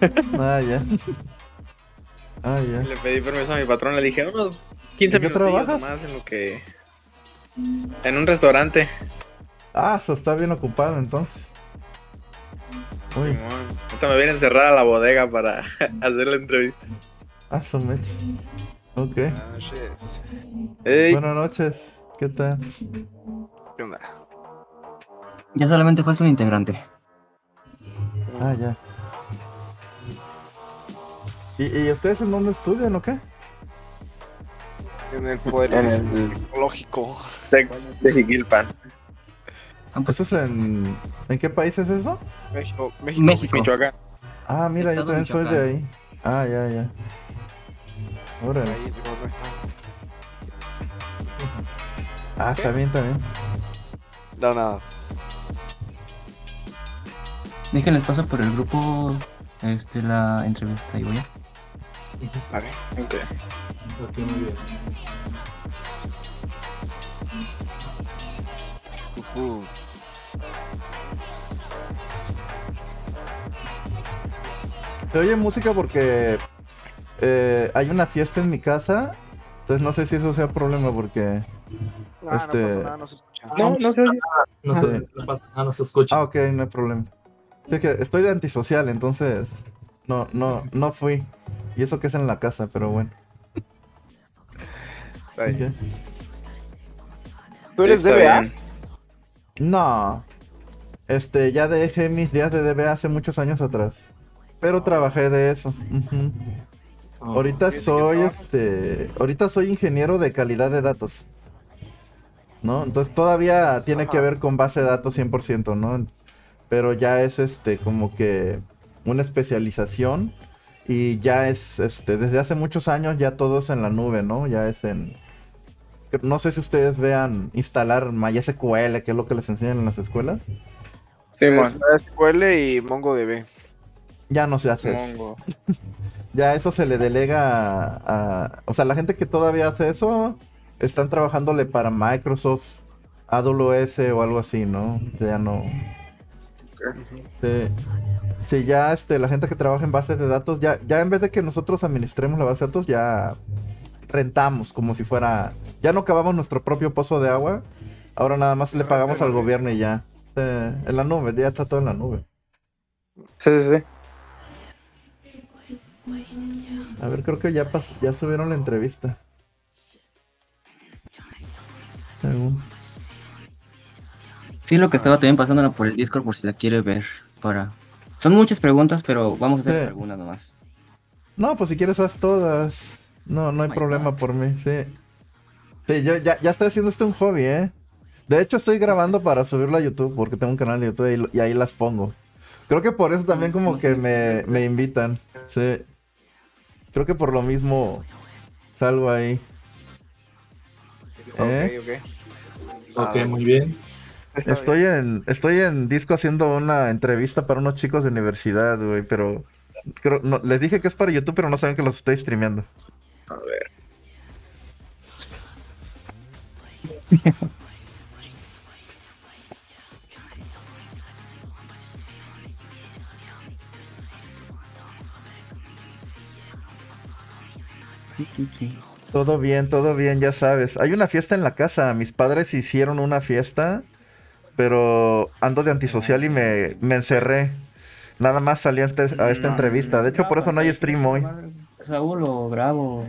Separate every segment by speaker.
Speaker 1: Ah, ya. Ah, ya. Le pedí permiso a mi patrón, le dije unos 15 minutos más en lo que. En un restaurante.
Speaker 2: Ah, eso está bien ocupado entonces. Uy.
Speaker 1: Ahorita me viene a encerrar a la bodega para hacer la entrevista.
Speaker 2: Ah, so mech. Ok. Buenas
Speaker 1: noches.
Speaker 2: Buenas noches. ¿Qué tal? ¿Qué onda? Ya solamente falta un integrante. Ah, ya. ¿Y, ustedes en dónde estudian o qué?
Speaker 1: En el poder en psicológico de, de
Speaker 2: ah, pues ¿Eso es en. qué país es eso?
Speaker 1: México, México, Michoacán.
Speaker 2: Ah, mira, yo también soy de ahí. Ah, ya, ya. Ah, está bien, está bien.
Speaker 1: No, nada.
Speaker 3: Déjenles pasar por el grupo este la entrevista y voy a.
Speaker 1: Vale, ok. Ok, muy bien.
Speaker 2: Se oye música porque eh, hay una fiesta en mi casa, entonces no sé si eso sea problema porque... este... No pasa este, nada, no se
Speaker 1: escucha. No, no se oye.
Speaker 2: No, se, ah. pasa nada, no se escucha. Ah, ok, no hay problema. Es que estoy de antisocial, entonces... No, no, no fui. Y eso que es en la casa, pero bueno.
Speaker 1: ¿Tú eres DBA?
Speaker 2: No. Este, ya dejé mis días de DBA hace muchos años atrás. Pero trabajé de eso. Oh, ahorita soy este. Ahorita soy ingeniero de calidad de datos. ¿No? Entonces todavía tiene que ver con base de datos 100%, ¿no? Pero ya es este, como que una especialización y ya es, este, desde hace muchos años ya todo es en la nube, ¿no? Ya es en... No sé si ustedes vean instalar MySQL, que es lo que les enseñan en las escuelas. Sí,
Speaker 1: MySQL y MongoDB.
Speaker 2: Ya no se hace ya eso se le delega a, O sea, la gente que todavía hace eso, están trabajándole para Microsoft, AWS o algo así, ¿no? Ya no... Sí. ya este, la gente que trabaja en bases de datos, ya, ya en vez de que nosotros administremos la base de datos, ya rentamos como si fuera. Ya no cavamos nuestro propio pozo de agua. Ahora nada más le ah, pagamos al gobierno y ya. en la nube, ya está todo en la nube. Sí, sí, sí. A ver, creo que ya, ya subieron la entrevista. Según.
Speaker 3: Sí, lo que estaba también pasándola por el Discord por si la quiere ver. Para... Son muchas preguntas, pero vamos a hacer algunas nomás.
Speaker 2: No, pues si quieres haz todas. No, no hay problema por mí, sí. Sí, yo ya, ya estoy haciendo esto un hobby, ¿eh? De hecho, estoy grabando para subirla a YouTube porque tengo un canal de YouTube y, ahí las pongo. Creo que por eso también como que me, me, invitan. Sí. Creo que por lo mismo salgo ahí. ¿Eh?
Speaker 1: Ok, ok. Ok, muy bien. Estoy
Speaker 2: en, estoy en disco haciendo una entrevista para unos chicos de universidad, güey, pero les dije que es para YouTube, pero no saben que los estoy streameando. A ver. Todo bien, todo bien, ya sabes. Hay una fiesta en la casa. Mis padres hicieron una fiesta pero ando de antisocial y me, encerré. Nada más salí a, este, esta entrevista. De hecho, por eso no hay pues, stream hoy. Saúl o Bravo.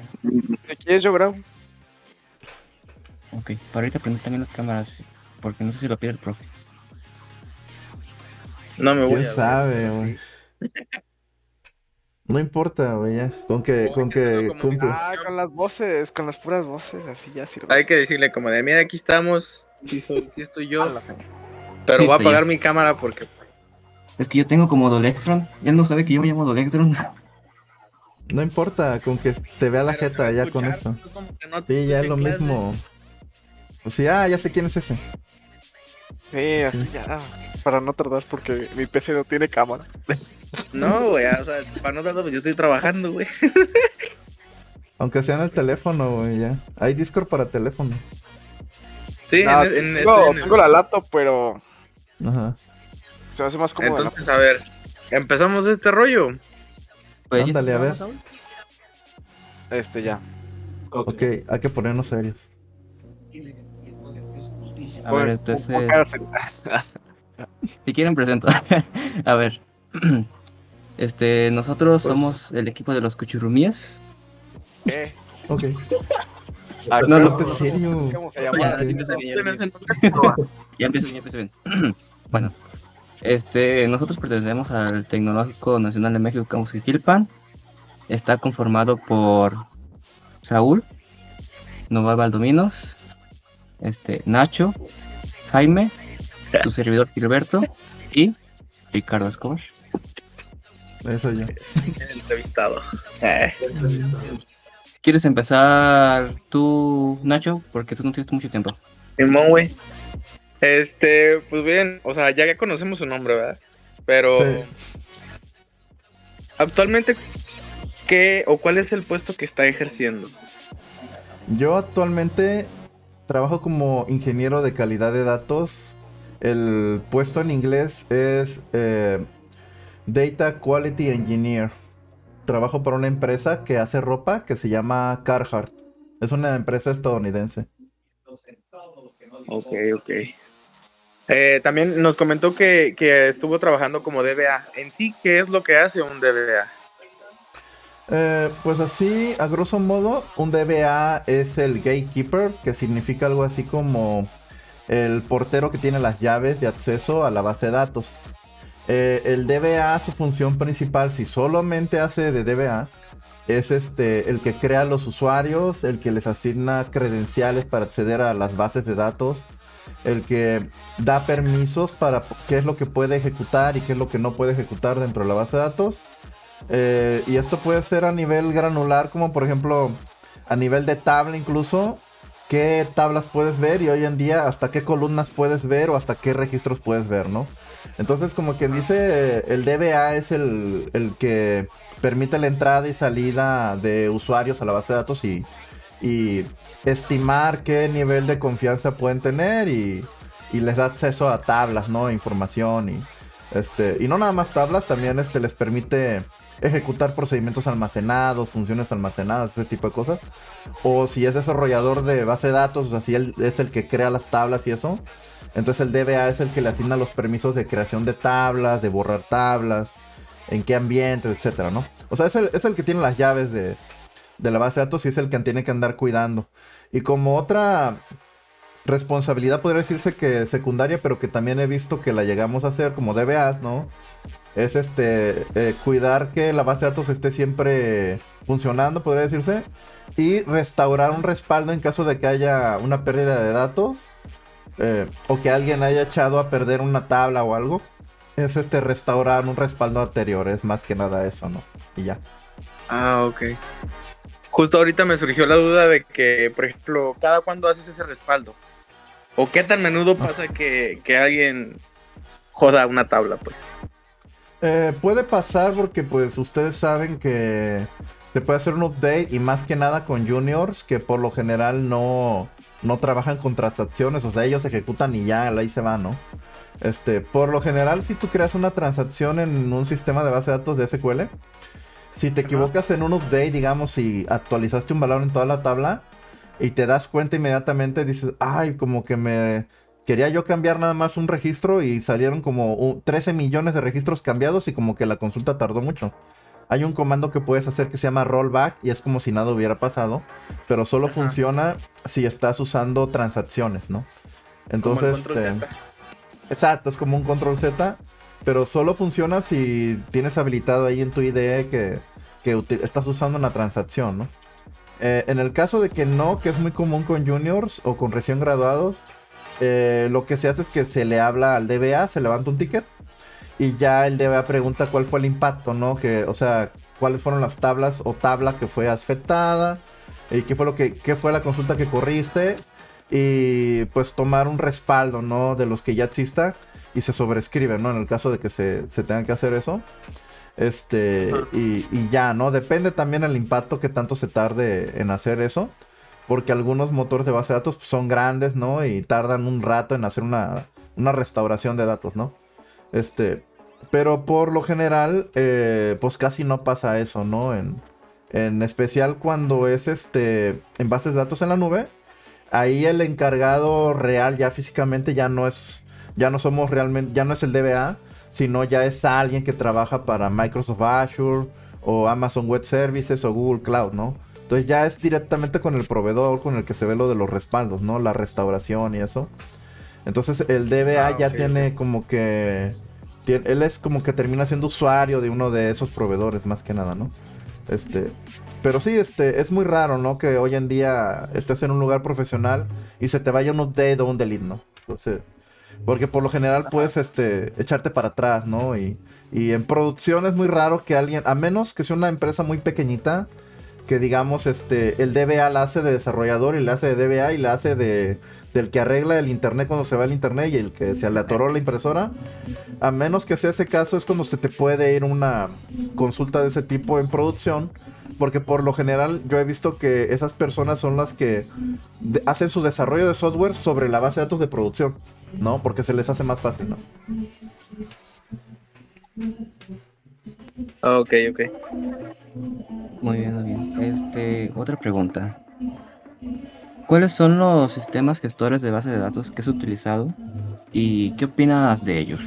Speaker 1: Aquí es yo, Bravo.
Speaker 3: Ok, para ahorita prender también las cámaras, porque no sé si lo pide el profe.
Speaker 1: No me voy. ¿Quién sabe,
Speaker 2: güey? No importa, güey, con que, con que cumple. Ah,
Speaker 1: con las voces, con las puras voces, así ya sirve. Hay que decirle como de, mira, aquí estamos, si, soy, si estoy yo. Pero voy a apagar mi cámara porque.
Speaker 2: Es que yo tengo como Dolextron. ya no sabe que yo me llamo Dolextron. No importa, con que te vea la jeta ya con eso. sí, ya es lo mismo. O pues sea, ah, ya sé quién es ese.
Speaker 1: Sí, así ya. Para no tardar porque mi PC no tiene cámara. No, güey, o sea, para no tardar, pues yo estoy trabajando, güey.
Speaker 2: Aunque sea en el teléfono, güey, ya. Hay Discord para teléfono. Sí, en, en, tengo la
Speaker 1: laptop, pero Ajá. Se hace más cómodo. Entonces, a ver, empezamos este rollo.
Speaker 2: Pues Ándale, a ver.
Speaker 1: Este ya. ok,
Speaker 2: hay que ponernos serios.
Speaker 1: A ver, este es.
Speaker 3: si quieren, presento. a ver. Este, nosotros pues- somos el equipo de los cuchurumías.
Speaker 1: Eh.
Speaker 2: Ok. Ah, pues, no, no, en serio. Ya empiezo, ya empiezo.
Speaker 3: Bueno, este, nosotros pertenecemos al Tecnológico Nacional de México Campus Kilpan. Está conformado por Saúl, Noval Valdominos, este, Nacho, Jaime, tu servidor Gilberto y Ricardo Escobar. Eso yo.
Speaker 1: entrevistado. Eh.
Speaker 3: ¿Quieres empezar tú, Nacho? Porque tú no tienes mucho tiempo.
Speaker 1: Simón, güey. Este, pues bien, o sea, ya, conocemos su nombre, ¿verdad? Pero. Actualmente, ¿qué o cuál es el puesto que está ejerciendo?
Speaker 2: Yo actualmente trabajo como ingeniero de calidad de datos. El puesto en inglés es eh, Data Quality Engineer. Trabajo para una empresa que hace ropa que se llama Carhartt. Es una empresa estadounidense. Ok, ok.
Speaker 1: Eh, también nos comentó que, estuvo trabajando como DBA. En sí, ¿qué es lo que hace un DBA?
Speaker 2: Eh, pues así, a grosso modo, un DBA es el gatekeeper, que significa algo así como el portero que tiene las llaves de acceso a la base de datos. Eh, el DBA, su función principal, si solamente hace de DBA, es este, el que crea los usuarios, el que les asigna credenciales para acceder a las bases de datos, el que da permisos para qué es lo que puede ejecutar y qué es lo que no puede ejecutar dentro de la base de datos. Eh, y esto puede ser a nivel granular, como por ejemplo a nivel de tabla incluso, qué tablas puedes ver y hoy en día hasta qué columnas puedes ver o hasta qué registros puedes ver, ¿no? Entonces, como quien dice, el DBA es el, que permite la entrada y salida de usuarios a la base de datos y estimar qué nivel de confianza pueden tener y, les da acceso a tablas, ¿no? Información y, este, y no nada más tablas, también este, les permite ejecutar procedimientos almacenados, funciones almacenadas, ese tipo de cosas. O si es desarrollador de base de datos, o sea, si él es el que crea las tablas y eso, entonces el DBA es el que le asigna los permisos de creación de tablas, de borrar tablas, en qué ambientes, etcétera, ¿no? O sea, es el, que tiene las llaves de la base de datos y es el que tiene que andar cuidando. Y como otra responsabilidad, podría decirse que secundaria, pero que también he visto que la llegamos a hacer como DBA, ¿no? Es este, eh, cuidar que la base de datos esté siempre funcionando, podría decirse. Y restaurar un respaldo en caso de que haya una pérdida de datos. Eh, o que alguien haya echado a perder una tabla o algo. Es este restaurar un respaldo anterior, es más que nada eso, ¿no? Y ya.
Speaker 1: Ah, ok justo ahorita me surgió la duda de que, por ejemplo, cada cuándo haces ese respaldo. ¿O qué tan menudo ah. pasa que, alguien joda una tabla, pues?
Speaker 2: Eh, puede pasar porque pues ustedes saben que se puede hacer un update y más que nada con juniors que por lo general no, no trabajan con transacciones, o sea, ellos ejecutan y ya, ahí se va, ¿no? Este, por lo general, si tú creas una transacción en un sistema de base de datos de SQL, si te equivocas en un update, digamos, y actualizaste un valor en toda la tabla y te das cuenta inmediatamente, dices, ay, como que me quería yo cambiar nada más un registro y salieron como 13 millones de registros cambiados y como que la consulta tardó mucho. Hay un comando que puedes hacer que se llama rollback y es como si nada hubiera pasado, pero solo funciona si estás usando transacciones, ¿no? Entonces, este, exacto, es como un control Z, pero solo funciona si tienes habilitado ahí en tu IDE que que estás usando una transacción, ¿no? Eh, en el caso de que no, que es muy común con juniors o con recién graduados, eh, lo que se hace es que se le habla al DBA, se levanta un ticket y ya el DBA pregunta cuál fue el impacto, ¿no? Que, o sea, cuáles fueron las tablas o tabla que fue afectada y qué fue lo que fue la consulta que corriste y pues tomar un respaldo, ¿no? De los que ya exista y se sobrescribe, ¿no? En el caso de que se, se tenga que hacer eso. Este, y, ya, ¿no? Depende también el impacto que tanto se tarde en hacer eso. Porque algunos motores de base de datos son grandes, ¿no? Y tardan un rato en hacer una, una restauración de datos, ¿no? Este, pero por lo general, eh, pues casi no pasa eso, ¿no? En, en especial cuando es este, en bases de datos en la nube. Ahí el encargado real ya físicamente ya no es, ya no somos realmente, ya no es el DBA, sino ya es alguien que trabaja para Microsoft Azure o Amazon Web Services o Google Cloud, ¿no? Entonces ya es directamente con el proveedor con el que se ve lo de los respaldos, ¿no? La restauración y eso. Entonces el DBA ah, ya tiene como que... él es como que termina siendo usuario de uno de esos proveedores, más que nada, ¿no? Este, pero sí, este, es muy raro, ¿no? Que hoy en día estés en un lugar profesional y se te vaya un update o un delete, ¿no? Entonces, porque por lo general puedes este, echarte para atrás, ¿no? Y, en producción es muy raro que alguien, a menos que sea una empresa muy pequeñita, que digamos este el DBA la hace de desarrollador y la hace de DBA y la hace de del que arregla el internet cuando se va el internet y el que se le atoró la impresora. A menos que sea ese caso es cuando se te puede ir una consulta de ese tipo en producción porque por lo general yo he visto que esas personas son las que hacen su desarrollo de software sobre la base de datos de producción, ¿no? Porque se les hace más fácil, ¿no?
Speaker 1: Ah, ok, ok.
Speaker 3: Muy bien, muy bien. Este, otra pregunta. ¿Cuáles son los sistemas gestores de base de datos que has utilizado y qué
Speaker 2: opinas de ellos?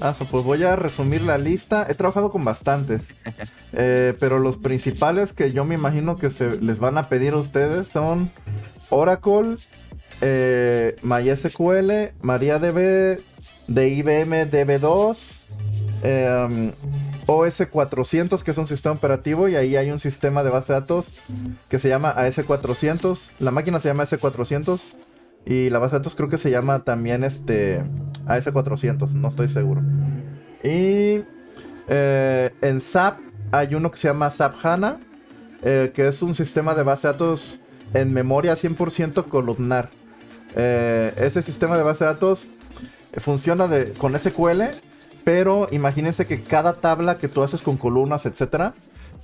Speaker 2: Ah, pues voy a resumir la lista. He trabajado con bastantes, eh, pero los principales que yo me imagino que se les van a pedir a ustedes son Oracle, eh, MySQL, MariaDB, de IBM DB2, OS400, que es un sistema operativo, y ahí hay un sistema de base de datos que se llama AS400. La máquina se llama AS400 y la base de datos creo que se llama también este a s 400 no estoy seguro. Y eh, en SAP hay uno que se llama SAP HANA, eh, que es un sistema de base de datos en memoria 100% columnar. Eh, ese sistema de base de datos funciona con SQL, pero imagínense que cada tabla que tú haces con columnas, etcétera,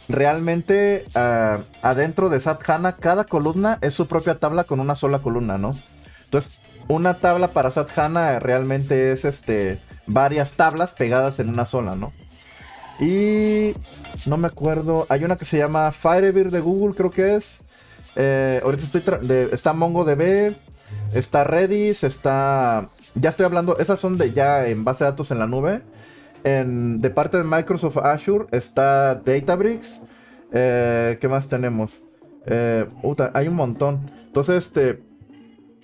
Speaker 2: realmente ah, adentro de SAP HANA, cada columna es su propia tabla con una sola columna, ¿no? Entonces, una tabla para sathana realmente es este varias tablas pegadas en una sola, ¿no? Y no me acuerdo, hay una que se llama Firebird de Google, creo que es. Eh, ahorita estoy de, está MongoDB, está Redis, está ya estoy hablando, esas son de ya en base de datos en la nube. En, de parte de Microsoft Azure está Databricks. Eh, ¿Qué más tenemos? Eh, hay un montón. Entonces, este,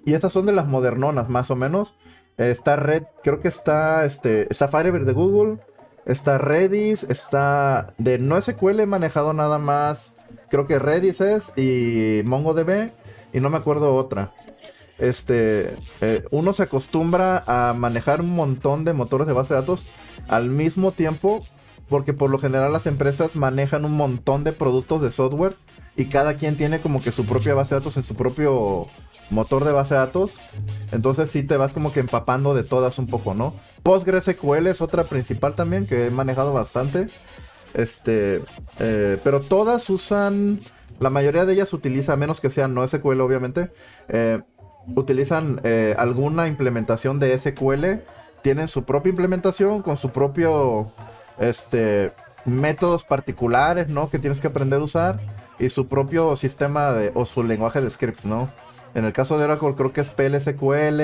Speaker 2: y estas son de las modernonas, más o menos. está Red, creo que está, este, está Firebird de Google, está Redis, está de no SQL manejado nada más, creo que Redis es y MongoDB y no me acuerdo otra. Este, eh, uno se acostumbra a manejar un montón de motores de base de datos al mismo tiempo porque por lo general las empresas manejan un montón de productos de software y cada quien tiene como que su propia base de datos en su propio motor de base de datos. Entonces sí te vas como que empapando de todas un poco, ¿no? PostgreSQL es otra principal también que he manejado bastante. Este, eh, pero todas usan, la mayoría de ellas utiliza, menos que sean no SQL obviamente, eh, utilizan eh, alguna implementación de SQL, tienen su propia implementación con su propio, este, métodos particulares, ¿no? Que tienes que aprender a usar y su propio sistema de, o su lenguaje de scripts, ¿no? En el caso de Oracle creo que es PLSQL.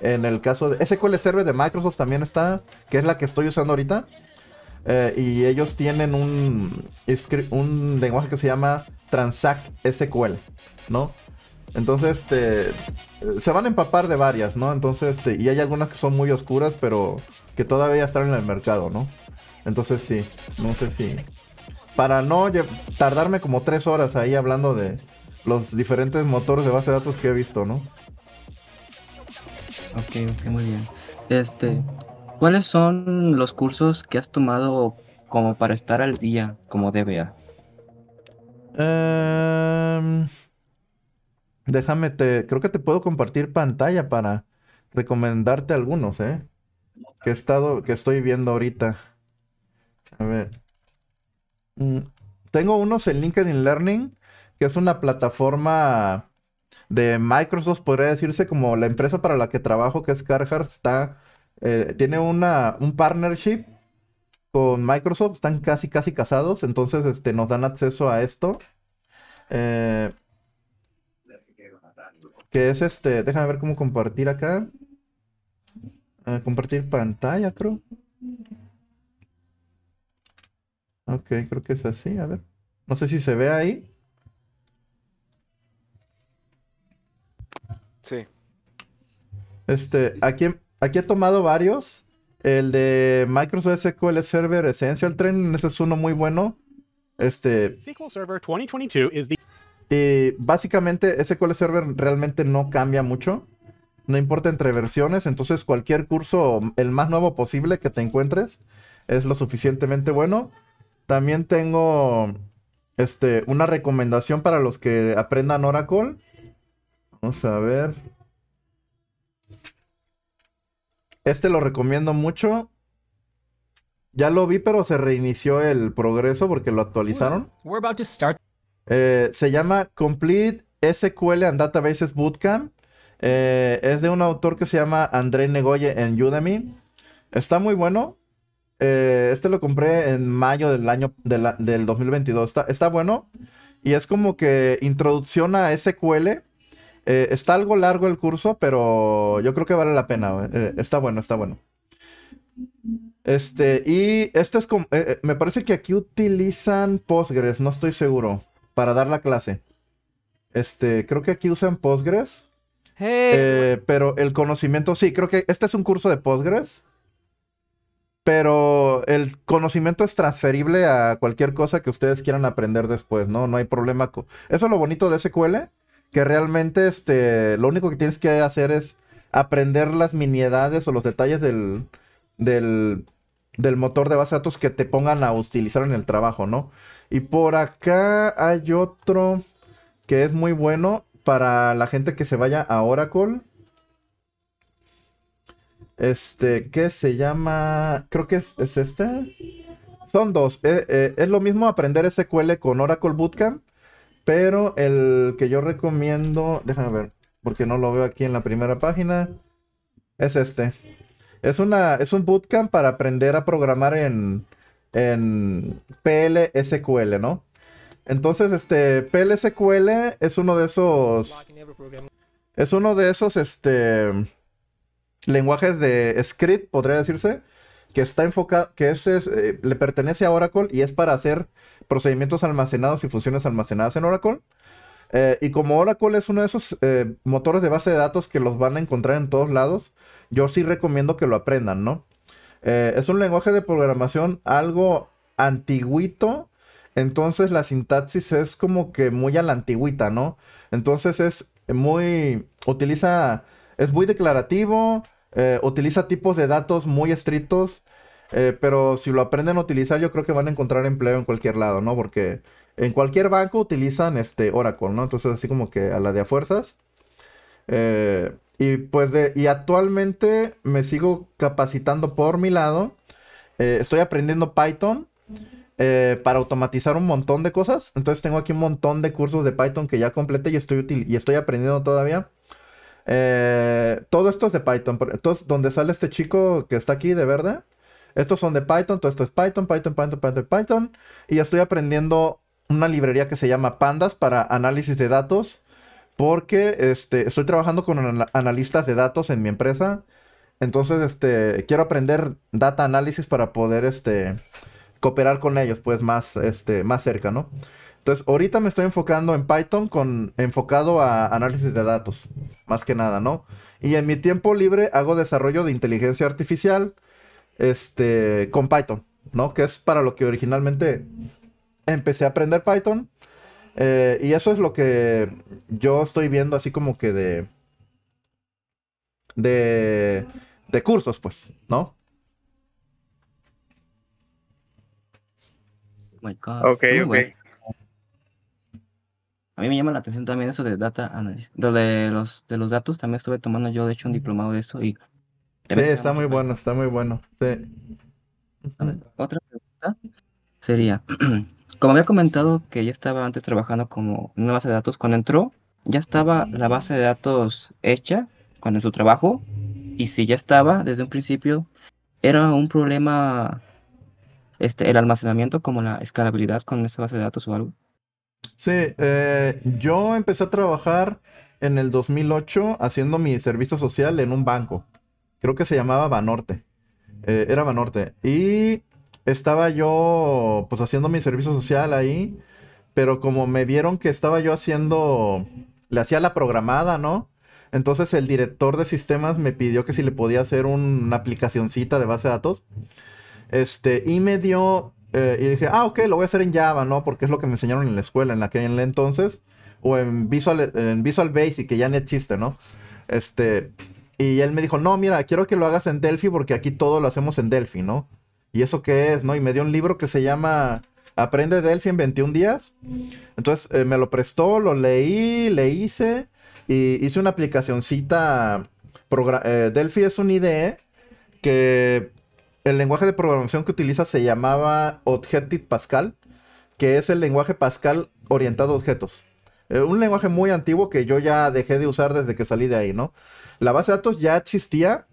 Speaker 2: En el caso de SQL Server de Microsoft también está, que es la que estoy usando ahorita. Eh, y ellos tienen un, un lenguaje que se llama Transact SQL, ¿no? Entonces, este, se van a empapar de varias, ¿no? Entonces, este, y hay algunas que son muy oscuras, pero que todavía están en el mercado, ¿no? Entonces, sí, no sé si... Para no tardarme como tres horas ahí hablando de, los diferentes motores de base de datos que he visto, ¿no?
Speaker 3: Ok, ok, muy bien. Este, ¿cuáles son los cursos que has tomado como para estar al día como DBA?
Speaker 2: Em, déjame, te, creo que te puedo compartir pantalla para recomendarte algunos, ¿eh? Que, he estado, que estoy viendo ahorita. A ver. Mm, tengo unos en LinkedIn Learning que es una plataforma de Microsoft, podría decirse como la empresa para la que trabajo, que es Carhartt, está, eh, tiene una, un partnership con Microsoft, están casi, casi casados, entonces este, nos dan acceso a esto. Eh, que es este, déjame ver cómo compartir acá. Eh, compartir pantalla, creo. Ok, creo que es así, a ver. No sé si se ve ahí. Este, aquí, aquí he tomado varios. El de Microsoft SQL Server Essential Training, ese es uno muy bueno. Este. SQL Server 2022 Y básicamente SQL Server realmente no cambia mucho. No importa entre versiones, entonces cualquier curso, el más nuevo posible que te encuentres, es lo suficientemente bueno. También tengo este, una recomendación para los que aprendan Oracle. Vamos a ver. Este lo recomiendo mucho. Ya lo vi, pero se reinició el progreso porque lo actualizaron. Eh, se llama Complete SQL and Databases Bootcamp. Eh, es de un autor que se llama André Negoye en Udemy. Está muy bueno. Eh, este lo compré en mayo del año del 2022. Está, está bueno. Y es como que introducción a SQL eh, está algo largo el curso, pero yo creo que vale la pena. Eh, eh, está bueno, está bueno. Este, y este es como. me parece que aquí utilizan Postgres, no estoy seguro. Para dar la clase. Este, creo que aquí usan Postgres. pero el conocimiento, sí, creo que este es un curso de Postgres. Pero el conocimiento es transferible a cualquier cosa que ustedes quieran aprender después, ¿no? No hay problema. Eso es lo bonito de SQL que realmente este, lo único que tienes que hacer es aprender las miniedades o los detalles del, del, motor de base de datos que te pongan a utilizar en el trabajo, ¿no? Y por acá hay otro que es muy bueno para la gente que se vaya a Oracle. Este, ¿qué se llama? Creo que es, este. Son dos. Eh, eh, es lo mismo aprender SQL con Oracle Bootcamp pero el que yo recomiendo, déjame ver, porque no lo veo aquí en la primera página, es este. Es, una, es un bootcamp para aprender a programar en, en PLSQL, ¿no? Entonces, este, PLSQL es uno de esos... Es uno de esos, este... Lenguajes de script, podría decirse que está enfocada, que es, eh, le pertenece a Oracle y es para hacer procedimientos almacenados y funciones almacenadas en Oracle. Eh, y como Oracle es uno de esos eh, motores de base de datos que los van a encontrar en todos lados, yo sí recomiendo que lo aprendan, ¿no? es un lenguaje de programación algo antiguito, entonces la sintaxis es como que muy a la antigüita, ¿no? Entonces es muy, utiliza, es muy declarativo, eh, utiliza tipos de datos muy estrictos, eh, pero si lo aprenden a utilizar, yo creo que van a encontrar empleo en cualquier lado, ¿no? Porque en cualquier banco utilizan este Oracle, ¿no? Entonces, así como que a la de a fuerzas. Eh, y pues de, y actualmente me sigo capacitando por mi lado. estoy aprendiendo Python. para automatizar un montón de cosas. Entonces tengo aquí un montón de cursos de Python que ya completé y estoy, y estoy aprendiendo todavía. Eh, todo esto es de Python. Entonces, donde sale este chico que está aquí de verde, estos son de Python, todo esto es Python, Python, Python, Python, Python. Y estoy aprendiendo una librería que se llama Pandas para análisis de datos, porque este, estoy trabajando con analistas de datos en mi empresa. Entonces, este, quiero aprender data análisis para poder, este, cooperar con ellos, pues, más, más cerca, ¿no? Entonces, ahorita me estoy enfocando en Python con enfocado a análisis de datos, más que nada, ¿no? Y en mi tiempo libre hago desarrollo de inteligencia artificial este con Python, ¿no? Que es para lo que originalmente empecé a aprender Python. Eh, y eso es lo que yo estoy viendo así como que de de de cursos, pues, ¿no?
Speaker 3: Oh ok, ok. A mí me llama la atención también eso de
Speaker 2: data analysis,
Speaker 3: de los, de los datos. También estuve tomando yo, de hecho, un diplomado de eso. y... Sí, está
Speaker 2: muy bueno, está muy bueno. Otra pregunta
Speaker 3: sería, como había comentado que ya estaba antes trabajando como una base de datos, cuando entró, ya estaba la base de datos hecha con su trabajo y si ya estaba desde un principio, era un problema este, el almacenamiento como
Speaker 2: la escalabilidad con esa base de datos o algo. Sí, eh, yo empecé a trabajar en el 2008 haciendo mi servicio social en un banco. Creo que se llamaba Banorte. Eh, era Banorte. Y estaba yo pues haciendo mi servicio social ahí, pero como me vieron que estaba yo haciendo, le hacía la programada, ¿no? Entonces el director de sistemas me pidió que si le podía hacer una aplicacioncita de base de datos. Este, y me dio eh, y dije, ah, ok, lo voy a hacer en Java, ¿no? Porque es lo que me enseñaron en la escuela, en la que en entonces, o en Visual, en Visual Basic, que ya no existe, ¿no? Este, y él me dijo, no, mira, quiero que lo hagas en Delphi porque aquí todo lo hacemos en Delphi, ¿no? ¿Y eso qué es, no? Y me dio un libro que se llama Aprende Delphi en 21 días. Entonces eh, me lo prestó, lo leí, le hice y hice una aplicacioncita. Eh, Delphi es un IDE que el lenguaje de programación que utiliza se llamaba Objective Pascal, que es el lenguaje Pascal orientado a objetos. Eh, un lenguaje muy antiguo que yo ya dejé de usar desde que salí de ahí, ¿no? La base de datos ya existía,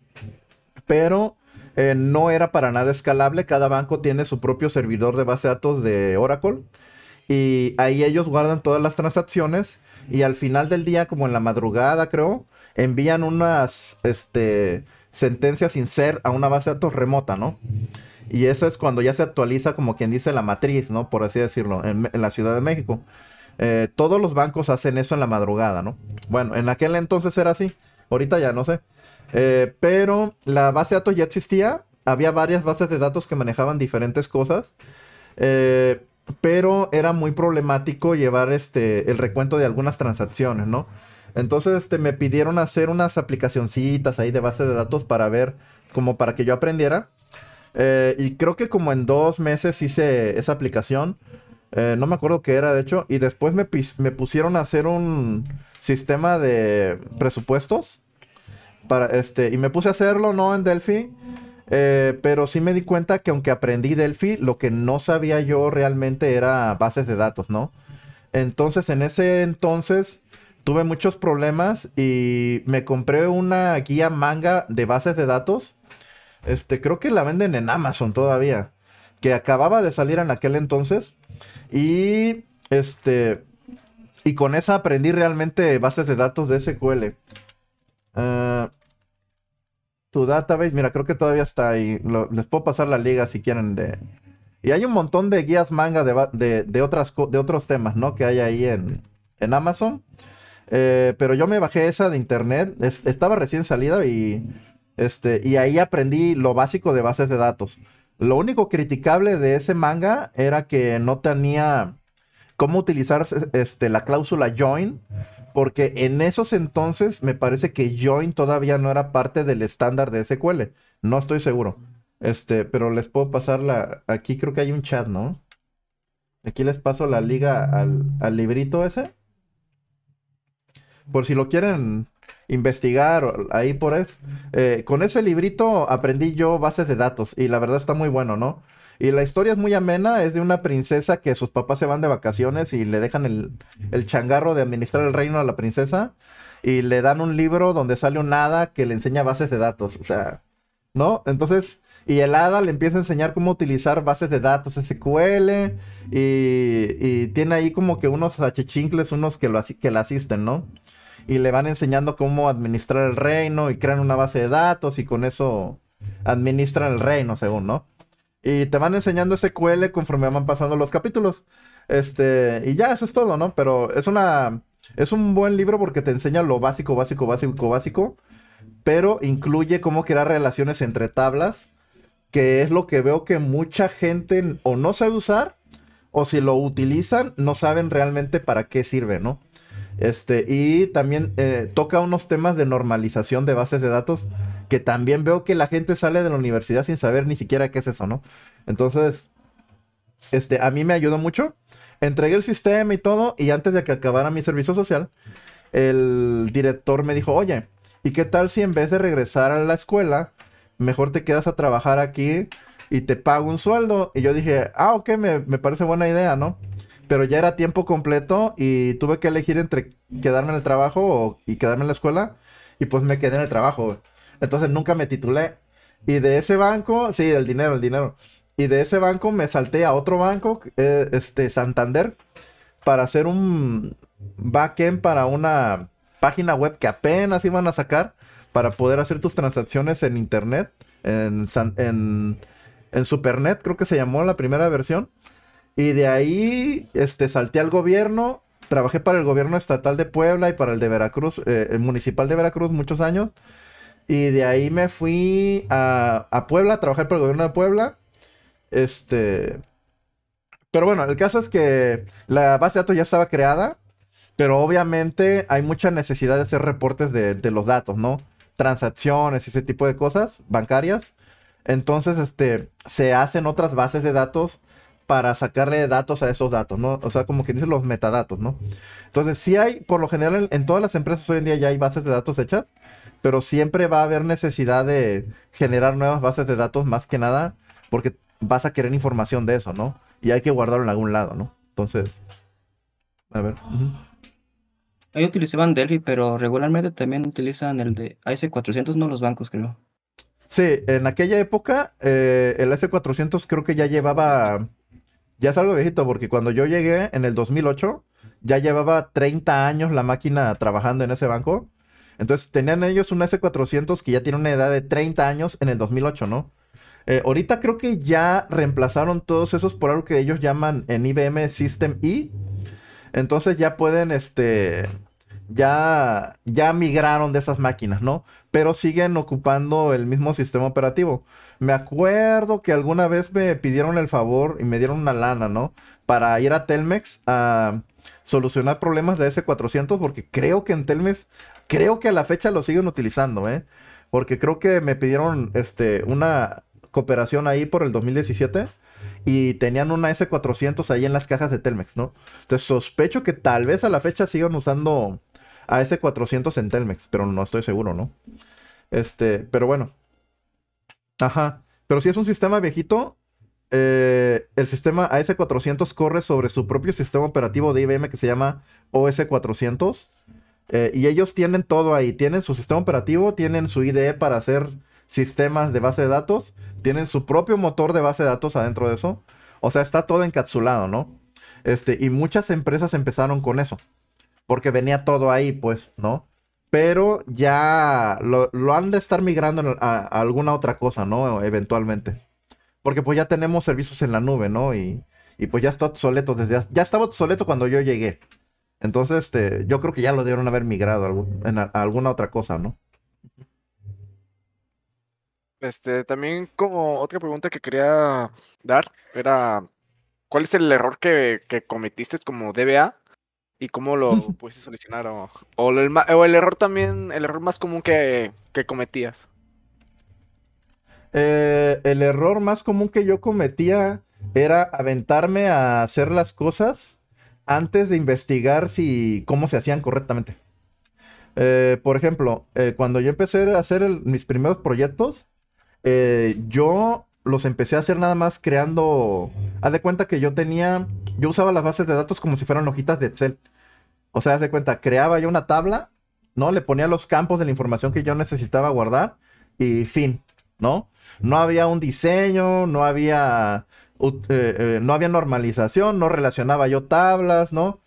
Speaker 2: pero eh, no era para nada escalable. Cada banco tiene su propio servidor de base de datos de Oracle y ahí ellos guardan todas las transacciones y al final del día, como en la madrugada creo, envían unas, este, sentencia sin ser a una base de datos remota, ¿no? Y eso es cuando ya se actualiza, como quien dice, la matriz, ¿no? Por así decirlo, en, la Ciudad de México. Eh, todos los bancos hacen eso en la madrugada, ¿no? Bueno, en aquel entonces era así, ahorita ya no sé. Eh, pero la base de datos ya existía, había varias bases de datos que manejaban diferentes cosas, eh, pero era muy problemático llevar este, el recuento de algunas transacciones, ¿no? Entonces este, me pidieron hacer unas aplicacioncitas ahí de base de datos para ver, como para que yo aprendiera. Eh, y creo que como en dos meses hice esa aplicación. Eh, no me acuerdo qué era, de hecho. Y después me, me pusieron a hacer un sistema de presupuestos. Para, este, y me puse a hacerlo, ¿no? En Delphi. Eh, pero sí me di cuenta que aunque aprendí Delphi, lo que no sabía yo realmente era bases de datos, ¿no? Entonces, en ese entonces, tuve muchos problemas y me compré una guía manga de bases de datos. Este, creo que la venden en Amazon todavía. Que acababa de salir en aquel entonces. Y este. Y con esa aprendí realmente bases de datos de SQL. Ah, tu database, mira, creo que todavía está ahí. les puedo pasar la liga si quieren de. Y hay un montón de guías manga de, otras, de otros temas, ¿no? Que hay ahí en Amazon. Eh, pero yo me bajé esa de internet, estaba recién salida y, este, y ahí aprendí lo básico de bases de datos. Lo único criticable de ese manga era que no tenía cómo utilizar este, la cláusula join, porque en esos entonces me parece que join todavía no era parte del estándar de SQL. No estoy seguro. Este, pero les puedo pasar la. Aquí creo que hay un chat, ¿no? Aquí les paso la liga al librito ese por si lo quieren investigar ahí por es eh, con ese librito aprendí yo bases de datos y la verdad está muy bueno, ¿no? Y la historia es muy amena, es de una princesa que sus papás se van de vacaciones y le dejan el, changarro de administrar el reino a la princesa y le dan un libro donde sale un hada que le enseña bases de datos, o sea, ¿no? Entonces, y el hada le empieza a enseñar cómo utilizar bases de datos SQL y, y tiene ahí como que unos achichincles, unos que, lo, que la asisten, ¿no? y le van enseñando cómo administrar el reino y crean una base de datos y con eso administran el reino, según, ¿no? Y te van enseñando SQL conforme van pasando los capítulos. Este, y ya eso es todo, ¿no? Pero es una es un buen libro porque te enseña lo básico, básico, básico, básico, pero incluye cómo crear relaciones entre tablas, que es lo que veo que mucha gente o no sabe usar o si lo utilizan no saben realmente para qué sirve, ¿no? Este, y también eh, toca unos temas de normalización de bases de datos que también veo que la gente sale de la universidad sin saber ni siquiera qué es eso, ¿no? Entonces, este, a mí me ayudó mucho. Entregué el sistema y todo, y antes de que acabara mi servicio social, el director me dijo, oye, ¿y qué tal si en vez de regresar a la escuela, mejor te quedas a trabajar aquí y te pago un sueldo? Y yo dije, ah, ok, me parece buena idea, ¿no? pero ya era tiempo completo y tuve que elegir entre quedarme en el trabajo y quedarme en la escuela y pues me quedé en el trabajo. Entonces nunca me titulé. Y de ese banco, sí, el dinero, el dinero. Y de ese banco me salté a otro banco, eh, este Santander, para hacer un backend para una página web que apenas iban a sacar para poder hacer tus transacciones en internet, en, en, en Supernet creo que se llamó la primera versión. Y de ahí este, salté al gobierno, trabajé para el gobierno estatal de Puebla y para el de Veracruz, eh, el municipal de Veracruz muchos años. Y de ahí me fui a, a Puebla, a trabajar para el gobierno de Puebla. Este... Pero bueno, el caso es que la base de datos ya estaba creada, pero obviamente hay mucha necesidad de hacer reportes de, de los datos, ¿no? Transacciones, Y ese tipo de cosas bancarias. Entonces, este, se hacen otras bases de datos para sacarle datos a esos datos, ¿no? O sea, como que dice los metadatos, ¿no? Entonces, sí hay, por lo general, en todas las empresas hoy en día ya hay bases de datos hechas, pero siempre va a haber necesidad de generar nuevas bases de datos más que nada porque vas a querer información de eso, ¿no? Y hay que guardarlo en algún lado, ¿no? Entonces, a ver.
Speaker 3: Ahí utilizaban Delphi, pero regularmente también utilizan el de AS400, no los bancos, creo.
Speaker 2: Sí, en aquella época eh, el as 400 creo que ya llevaba ya es algo viejito, porque cuando yo llegué en el 2008, ya llevaba 30 años la máquina trabajando en ese banco. Entonces tenían ellos un S400 que ya tiene una edad de 30 años en el 2008, ¿no? Eh, ahorita creo que ya reemplazaron todos esos por algo que ellos llaman en IBM System E. Entonces ya pueden, este, ya, ya migraron de esas máquinas, ¿no? Pero siguen ocupando el mismo sistema operativo. Me acuerdo que alguna vez me pidieron el favor y me dieron una lana, ¿no? Para ir a Telmex a solucionar problemas de S400 porque creo que en Telmex, creo que a la fecha lo siguen utilizando, ¿eh? Porque creo que me pidieron este, una cooperación ahí por el 2017 y tenían una S400 ahí en las cajas de Telmex, ¿no? Entonces sospecho que tal vez a la fecha sigan usando a S400 en Telmex, pero no estoy seguro, ¿no? Este, pero bueno, Ajá. Pero si es un sistema viejito, eh, el sistema AS400 corre sobre su propio sistema operativo de IBM que se llama OS400. Eh, y ellos tienen todo ahí. Tienen su sistema operativo, tienen su IDE para hacer sistemas de base de datos, tienen su propio motor de base de datos adentro de eso. O sea, está todo encapsulado, ¿no? Este, y muchas empresas empezaron con eso. Porque venía todo ahí, pues, ¿no? pero ya lo, han de estar migrando a, alguna otra cosa, ¿no? Eventualmente. Porque pues ya tenemos servicios en la nube, ¿no? Y, pues ya está obsoleto desde... Ya estaba obsoleto cuando yo llegué. Entonces, este, yo creo que ya lo debieron haber migrado a, alguna otra cosa, ¿no?
Speaker 1: Este, también como otra pregunta que quería dar era, ¿cuál es el error que cometiste como DBA y cómo lo pudiste solucionar o, el, error también, el error más común que, cometías.
Speaker 2: Eh, el error más común que yo cometía era aventarme a hacer las cosas antes de investigar si cómo se hacían correctamente. Eh, por ejemplo, eh, cuando yo empecé a hacer mis primeros proyectos, yo los empecé a hacer nada más creando Haz de cuenta que yo tenía, yo usaba las bases de datos como si fueran hojitas de Excel. O sea, haz de cuenta, creaba yo una tabla, ¿no? Le ponía los campos de la información que yo necesitaba guardar y fin, ¿no? No había un diseño, no había, eh, eh, no había normalización, no relacionaba yo tablas, ¿no?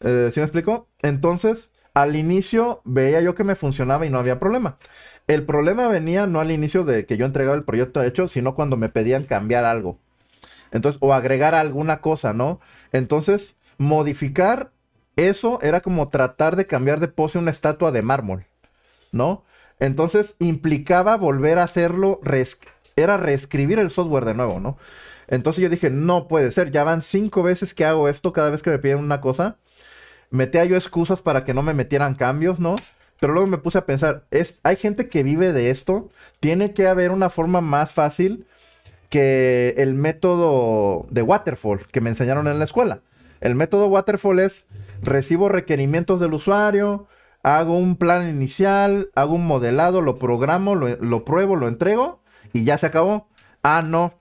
Speaker 2: Eh, ¿Sí me explico? Entonces, al inicio veía yo que me funcionaba y no había problema. El problema venía no al inicio de que yo entregaba el proyecto hecho, sino cuando me pedían cambiar algo. Entonces, o agregar alguna cosa, ¿no? Entonces, modificar eso era como tratar de cambiar de pose una estatua de mármol, ¿no? Entonces, implicaba volver a hacerlo, era reescribir el software de nuevo, ¿no? Entonces yo dije, no puede ser, ya van cinco veces que hago esto cada vez que me piden una cosa. Metía yo excusas para que no me metieran cambios, ¿no? Pero luego me puse a pensar, es, hay gente que vive de esto, tiene que haber una forma más fácil que el método de waterfall que me enseñaron en la escuela. El método waterfall es recibo requerimientos del usuario, hago un plan inicial, hago un modelado, lo programo, lo, pruebo, lo entrego y ya se acabó. Ah, no.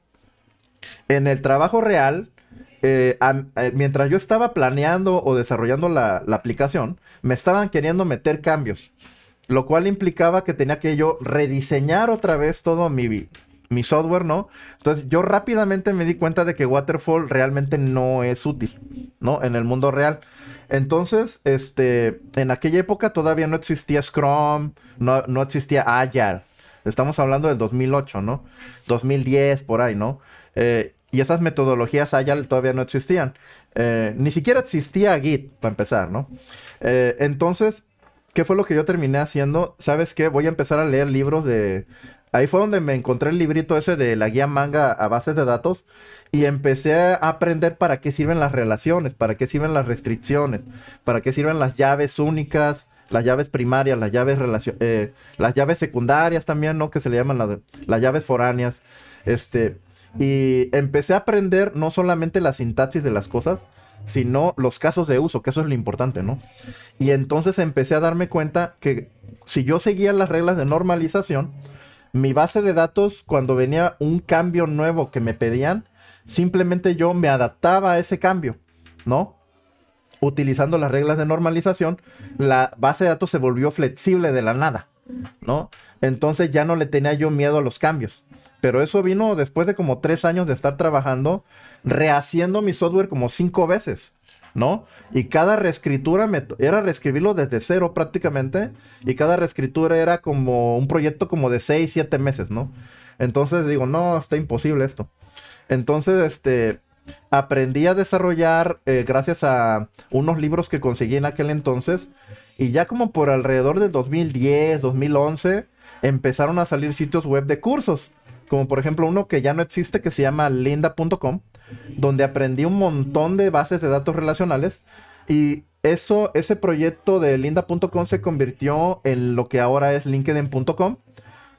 Speaker 2: En el trabajo real, eh, eh, mientras yo estaba planeando o desarrollando la, la, aplicación, me estaban queriendo meter cambios, lo cual implicaba que tenía que yo rediseñar otra vez todo mi, mi software no. Entonces yo rápidamente me di cuenta de que Waterfall realmente no es útil, ¿no? En el mundo real. Entonces, este, en aquella época todavía no existía Scrum, no, no existía Agile. Estamos hablando del 2008, ¿no? 2010, por ahí, ¿no? Eh, y esas metodologías Agile todavía no existían. Eh, ni siquiera existía Git, para empezar, ¿no? Eh, entonces, ¿qué fue lo que yo terminé haciendo? ¿Sabes qué? Voy a empezar a leer libros de Ahí fue donde me encontré el librito ese de la guía manga a bases de datos y empecé a aprender para qué sirven las relaciones, para qué sirven las restricciones, para qué sirven las llaves únicas, las llaves primarias, las llaves, eh, las llaves secundarias también, ¿no? Que se le llaman las, llaves foráneas. Este, y empecé a aprender no solamente la sintaxis de las cosas, sino los casos de uso, que eso es lo importante, ¿no? Y entonces empecé a darme cuenta que si yo seguía las reglas de normalización, mi base de datos, cuando venía un cambio nuevo que me pedían, simplemente yo me adaptaba a ese cambio, ¿no? Utilizando las reglas de normalización, la base de datos se volvió flexible de la nada, ¿no? Entonces ya no le tenía yo miedo a los cambios. Pero eso vino después de como tres años de estar trabajando, rehaciendo mi software como cinco veces. ¿no? Y cada reescritura era reescribirlo desde cero prácticamente, y cada reescritura era como un proyecto como de 6, 7 meses, ¿no? Entonces digo, no, está imposible esto. Entonces, este, aprendí a desarrollar eh, gracias a unos libros que conseguí en aquel entonces, y ya como por alrededor del 2010, 2011, empezaron a salir sitios web de cursos, como por ejemplo uno que ya no existe que se llama linda.com donde aprendí un montón de bases de datos relacionales y eso, ese proyecto de linda.com se convirtió en lo que ahora es linkedin.com,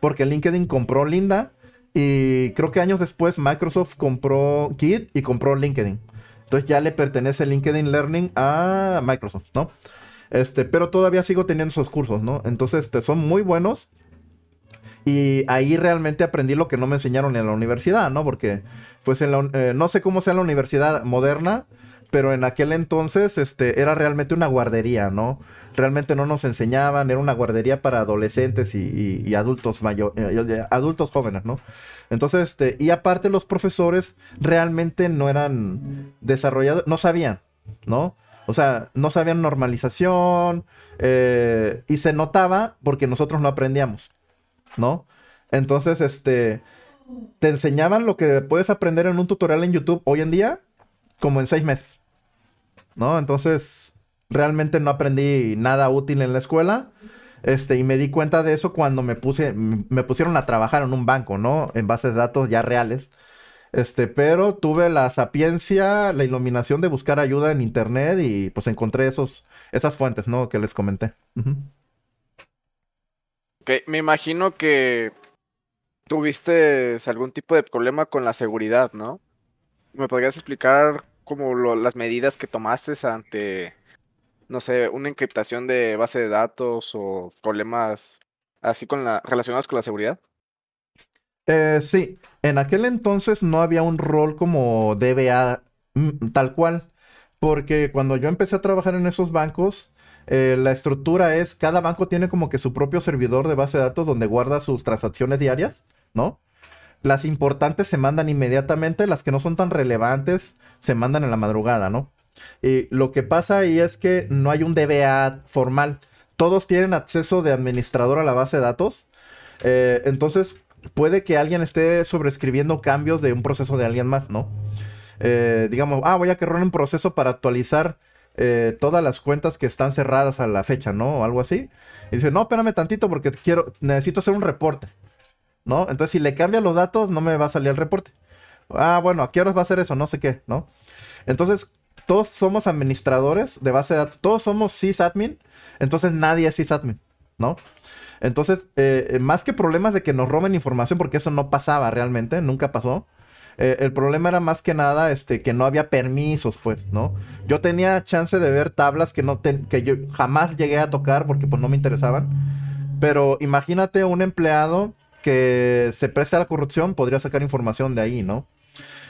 Speaker 2: porque LinkedIn compró Linda y creo que años después Microsoft compró kit y compró LinkedIn. Entonces ya le pertenece LinkedIn Learning a Microsoft, ¿no? Este, pero todavía sigo teniendo esos cursos, ¿no? Entonces, este, son muy buenos. Y ahí realmente aprendí lo que no me enseñaron en la universidad, ¿no? Porque, pues, en la, eh, no sé cómo sea la universidad moderna, pero en aquel entonces este, era realmente una guardería, ¿no? Realmente no nos enseñaban, era una guardería para adolescentes y, adultos mayores eh, adultos jóvenes, ¿no? Entonces, este, y aparte los profesores realmente no eran desarrollados, no sabían, ¿no? O sea, no sabían normalización eh, y se notaba porque nosotros no aprendíamos. ¿no? Entonces, este, te enseñaban lo que puedes aprender en un tutorial en YouTube hoy en día, como en seis meses, ¿no? Entonces, realmente no aprendí nada útil en la escuela. Este, y me di cuenta de eso cuando me puse, me pusieron a trabajar en un banco, ¿no? En bases de datos ya reales. Este, pero tuve la sapiencia, la iluminación de buscar ayuda en internet y pues encontré esos, esas fuentes, ¿no? Que les comenté.
Speaker 1: Okay. Me imagino que tuviste algún tipo de problema con la seguridad, ¿no? ¿Me podrías explicar como las medidas que tomaste ante, no sé, una encriptación de base de datos o problemas así con la, relacionados con la seguridad?
Speaker 2: Eh, sí, en aquel entonces no había un rol como DBA mm, tal cual, porque cuando yo empecé a trabajar en esos bancos, eh, la estructura es, cada banco tiene como que su propio servidor de base de datos donde guarda sus transacciones diarias, ¿no? Las importantes se mandan inmediatamente, las que no son tan relevantes se mandan en la madrugada, ¿no? Y lo que pasa ahí es que no hay un DBA formal. Todos tienen acceso de administrador a la base de datos. Eh, entonces, puede que alguien esté sobrescribiendo cambios de un proceso de alguien más, ¿no? Eh, digamos, ah, voy a crear un proceso para actualizar eh, todas las cuentas que están cerradas a la fecha, ¿no? O algo así. Y dice, no, espérame tantito porque quiero, necesito hacer un reporte, ¿no? Entonces, si le cambia los datos, no me va a salir el reporte. Ah, bueno, ¿a qué horas va a hacer eso? No sé qué, ¿no? Entonces, todos somos administradores de base de datos, todos somos sysadmin, entonces nadie es sysadmin, ¿no? Entonces, eh, eh, más que problemas de que nos roben información, porque eso no pasaba realmente, nunca pasó, eh, el problema era más que nada este, que no había permisos, pues, ¿no? Yo tenía chance de ver tablas que, no que yo jamás llegué a tocar porque pues no me interesaban. Pero imagínate un empleado que se presta a la corrupción, podría sacar información de ahí, ¿no?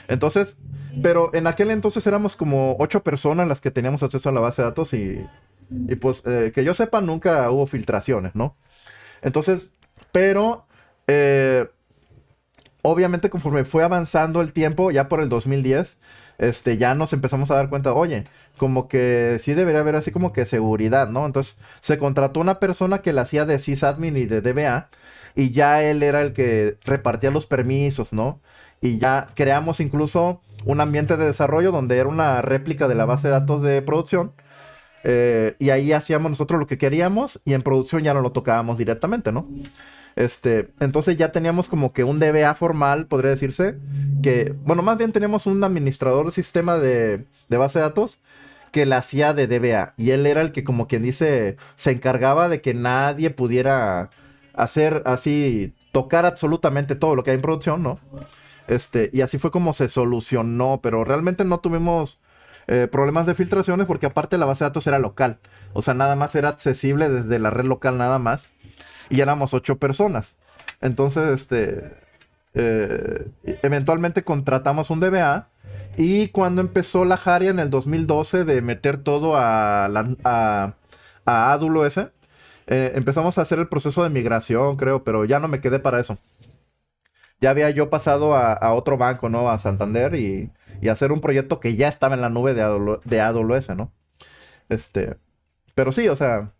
Speaker 2: Entonces, pero en aquel entonces éramos como ocho personas las que teníamos acceso a la base de datos y, pues eh, que yo sepa nunca hubo filtraciones, ¿no? Entonces, pero eh, obviamente conforme fue avanzando el tiempo, ya por el 2010, este, ya nos empezamos a dar cuenta, oye, como que sí debería haber así como que seguridad, ¿no? Entonces se contrató una persona que la hacía de sysadmin y de DBA y ya él era el que repartía los permisos, ¿no? Y ya creamos incluso un ambiente de desarrollo donde era una réplica de la base de datos de producción. Eh, y ahí hacíamos nosotros lo que queríamos y en producción ya no lo tocábamos directamente, ¿no? Este, entonces ya teníamos como que un DBA formal, podría decirse, que, bueno, más bien teníamos un administrador de sistema de, base de datos que la hacía de DBA. Y él era el que, como quien dice, se encargaba de que nadie pudiera hacer así, tocar absolutamente todo lo que hay en producción, ¿no? Este, y así fue como se solucionó, pero realmente no tuvimos eh, problemas de filtraciones porque aparte la base de datos era local. O sea, nada más era accesible desde la red local, nada más y éramos ocho personas. Entonces, este, eh, eventualmente contratamos un DBA y cuando empezó la Jaria en el 2012 de meter todo a, la, a, a ese, eh, empezamos a hacer el proceso de migración, creo, pero ya no me quedé para eso. Ya había yo pasado a, otro banco, ¿no? A Santander y, y, hacer un proyecto que ya estaba en la nube de, AWS, de ¿no? Este, pero sí, o sea...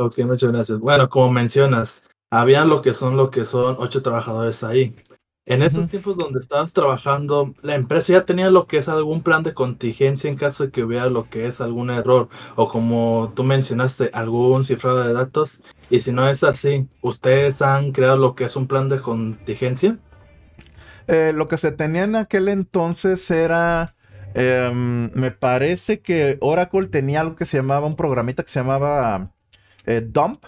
Speaker 2: Ok, muchas gracias. Bueno, como
Speaker 1: mencionas, habían lo que son lo que son ocho trabajadores ahí. En esos tiempos donde estabas trabajando, la empresa ya tenía lo que es algún plan de contingencia en caso de que hubiera lo que es algún error o como tú mencionaste, algún cifrado de datos. Y si no es así, ¿ustedes han creado lo que es un plan de contingencia?
Speaker 2: Eh, lo que se tenía en aquel entonces era, em, me parece que Oracle tenía algo que se llamaba, un programita que se llamaba eh, dump,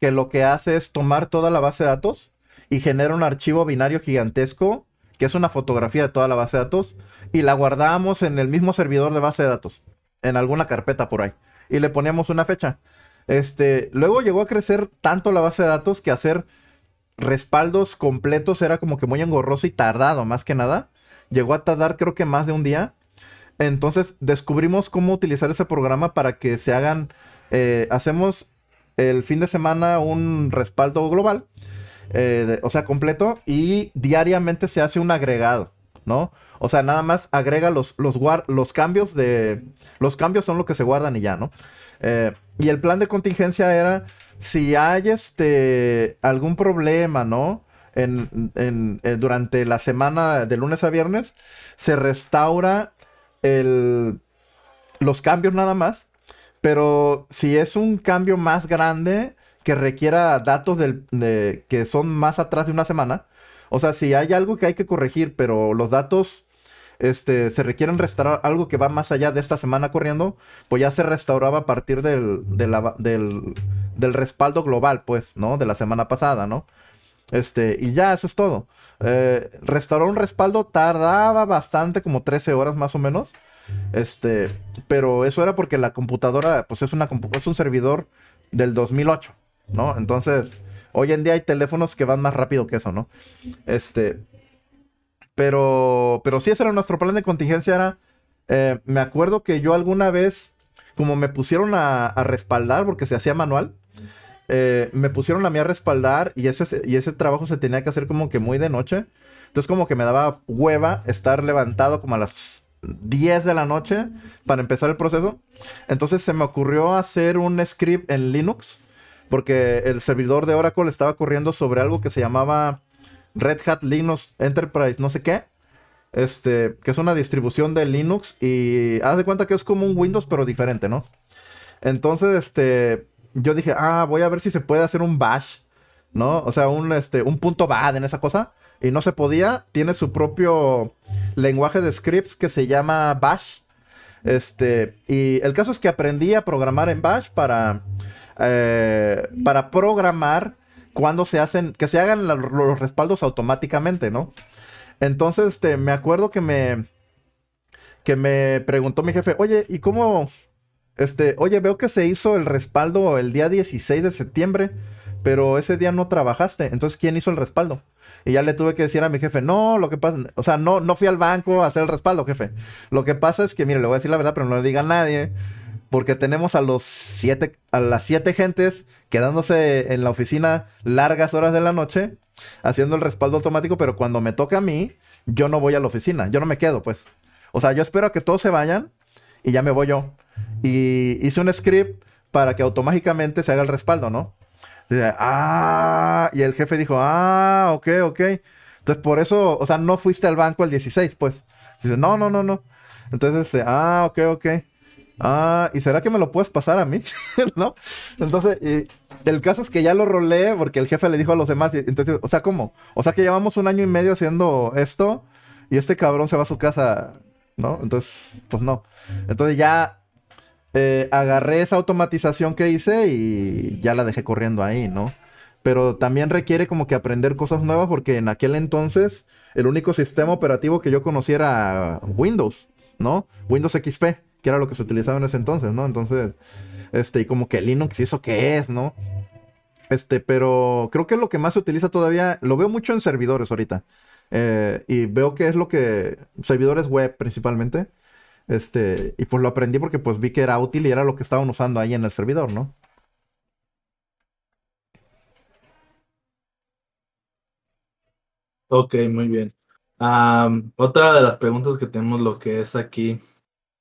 Speaker 2: que lo que hace es tomar toda la base de datos y genera un archivo binario gigantesco, que es una fotografía de toda la base de datos, y la guardamos en el mismo servidor de base de datos, en alguna carpeta por ahí, y le poníamos una fecha. Este, luego llegó a crecer tanto la base de datos que hacer respaldos completos era como que muy engorroso y tardado, más que nada. Llegó a tardar creo que más de un día. Entonces descubrimos cómo utilizar ese programa para que se hagan, eh, hacemos el fin de semana un respaldo global, eh, o sea, completo, y diariamente se hace un agregado, ¿no? O sea, nada más agrega los, los cambios de... Los cambios son lo que se guardan y ya, ¿no? Eh, y el plan de contingencia era si hay este algún problema, ¿no? Eh, durante la semana de lunes a viernes se restaura el, los cambios nada más pero si es un cambio más grande que requiera datos que son más atrás de una semana, o sea, si hay algo que hay que corregir, pero los datos este, se requieren restaurar algo que va más allá de esta semana corriendo, pues ya se restauraba a partir del, respaldo global, pues, ¿no? De la semana pasada, ¿no? Este, y ya, eso es todo. Eh, restaurar un respaldo tardaba bastante, como 13 horas más o menos. Este, pero eso era porque la computadora, pues es, una, es un servidor del 2008, ¿no? Entonces, hoy en día hay teléfonos que van más rápido que eso, ¿no? Este, pero, pero sí, ese era nuestro plan de contingencia, era, eh, me acuerdo que yo alguna vez, como me pusieron a, respaldar porque se hacía manual, eh, me pusieron a mí a respaldar y ese, y ese trabajo se tenía que hacer como que muy de noche. Entonces como que me daba hueva estar levantado como a las 10 de la noche para empezar el proceso. Entonces se me ocurrió hacer un script en Linux, porque el servidor de Oracle estaba corriendo sobre algo que se llamaba Red Hat Linux Enterprise, no sé qué. Este, que es una distribución de Linux y haz de cuenta que es como un Windows pero diferente, ¿no? Entonces, este, yo dije, ah, voy a ver si se puede hacer un bash, ¿no? O sea, un, este, un punto bad en esa cosa. Y no se podía, tiene su propio lenguaje de scripts que se llama Bash. Este, y el caso es que aprendí a programar en Bash para, eh, para programar cuando se hacen, que se hagan los respaldos automáticamente, ¿no? Entonces, este, me acuerdo que me, que me preguntó mi jefe, oye, ¿y cómo, este, oye, veo que se hizo el respaldo el día 16 de septiembre, pero ese día no trabajaste, entonces, ¿quién hizo el respaldo? Y ya le tuve que decir a mi jefe, no, lo que pasa, o sea, no, no fui al banco a hacer el respaldo, jefe. Lo que pasa es que, mire, le voy a decir la verdad, pero no le diga a nadie, porque tenemos a los siete, a las siete gentes quedándose en la oficina largas horas de la noche, haciendo el respaldo automático, pero cuando me toca a mí, yo no voy a la oficina, yo no me quedo, pues. O sea, yo espero a que todos se vayan y ya me voy yo. Y hice un script para que automáticamente se haga el respaldo, ¿no? ah, y el jefe dijo, ah, ok, ok. Entonces por eso, o sea, no fuiste al banco el 16, pues. Dice, no, no, no, no. Entonces, este, ah, ok, ok. Ah, ¿y será que me lo puedes pasar a mí? ¿No? Entonces, y el caso es que ya lo rolé porque el jefe le dijo a los demás. entonces, o sea, ¿cómo? O sea, que llevamos un año y medio haciendo esto y este cabrón se va a su casa, ¿no? Entonces, pues no. Entonces ya eh, agarré esa automatización que hice y ya la dejé corriendo ahí, ¿no? Pero también requiere como que aprender cosas nuevas porque en aquel entonces el único sistema operativo que yo conocía era Windows, ¿no? Windows XP, que era lo que se utilizaba en ese entonces, ¿no? Entonces, este, y como que Linux y eso qué es, ¿no? Este, pero creo que lo que más se utiliza todavía, lo veo mucho en servidores ahorita. Eh, y veo que es lo que, servidores web principalmente este, y pues lo aprendí porque pues vi que era útil y era lo que estaban usando ahí en el servidor, ¿no?
Speaker 1: Ok, muy bien. otra de las preguntas que tenemos lo que es aquí.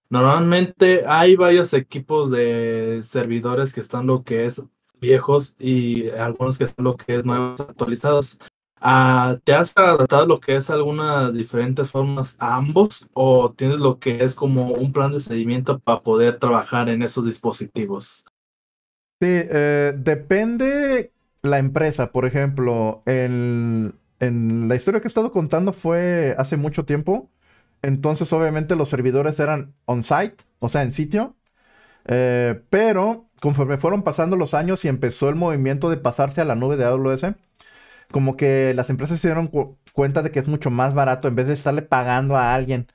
Speaker 1: Normalmente hay varios equipos de servidores que están lo que es viejos y algunos que están lo que es nuevos actualizados. Ah, ¿Te has adaptado lo que es algunas diferentes formas a ambos o tienes lo que es como un plan de seguimiento para poder trabajar en esos dispositivos?
Speaker 2: Sí, eh, depende la empresa. Por ejemplo, en la historia que he estado contando fue hace mucho tiempo. Entonces, obviamente, los servidores eran on-site, o sea, en sitio. Eh, pero conforme fueron pasando los años y empezó el movimiento de pasarse a la nube de AWS, como que las empresas se dieron cuenta de que es mucho más barato en vez de estarle pagando a alguien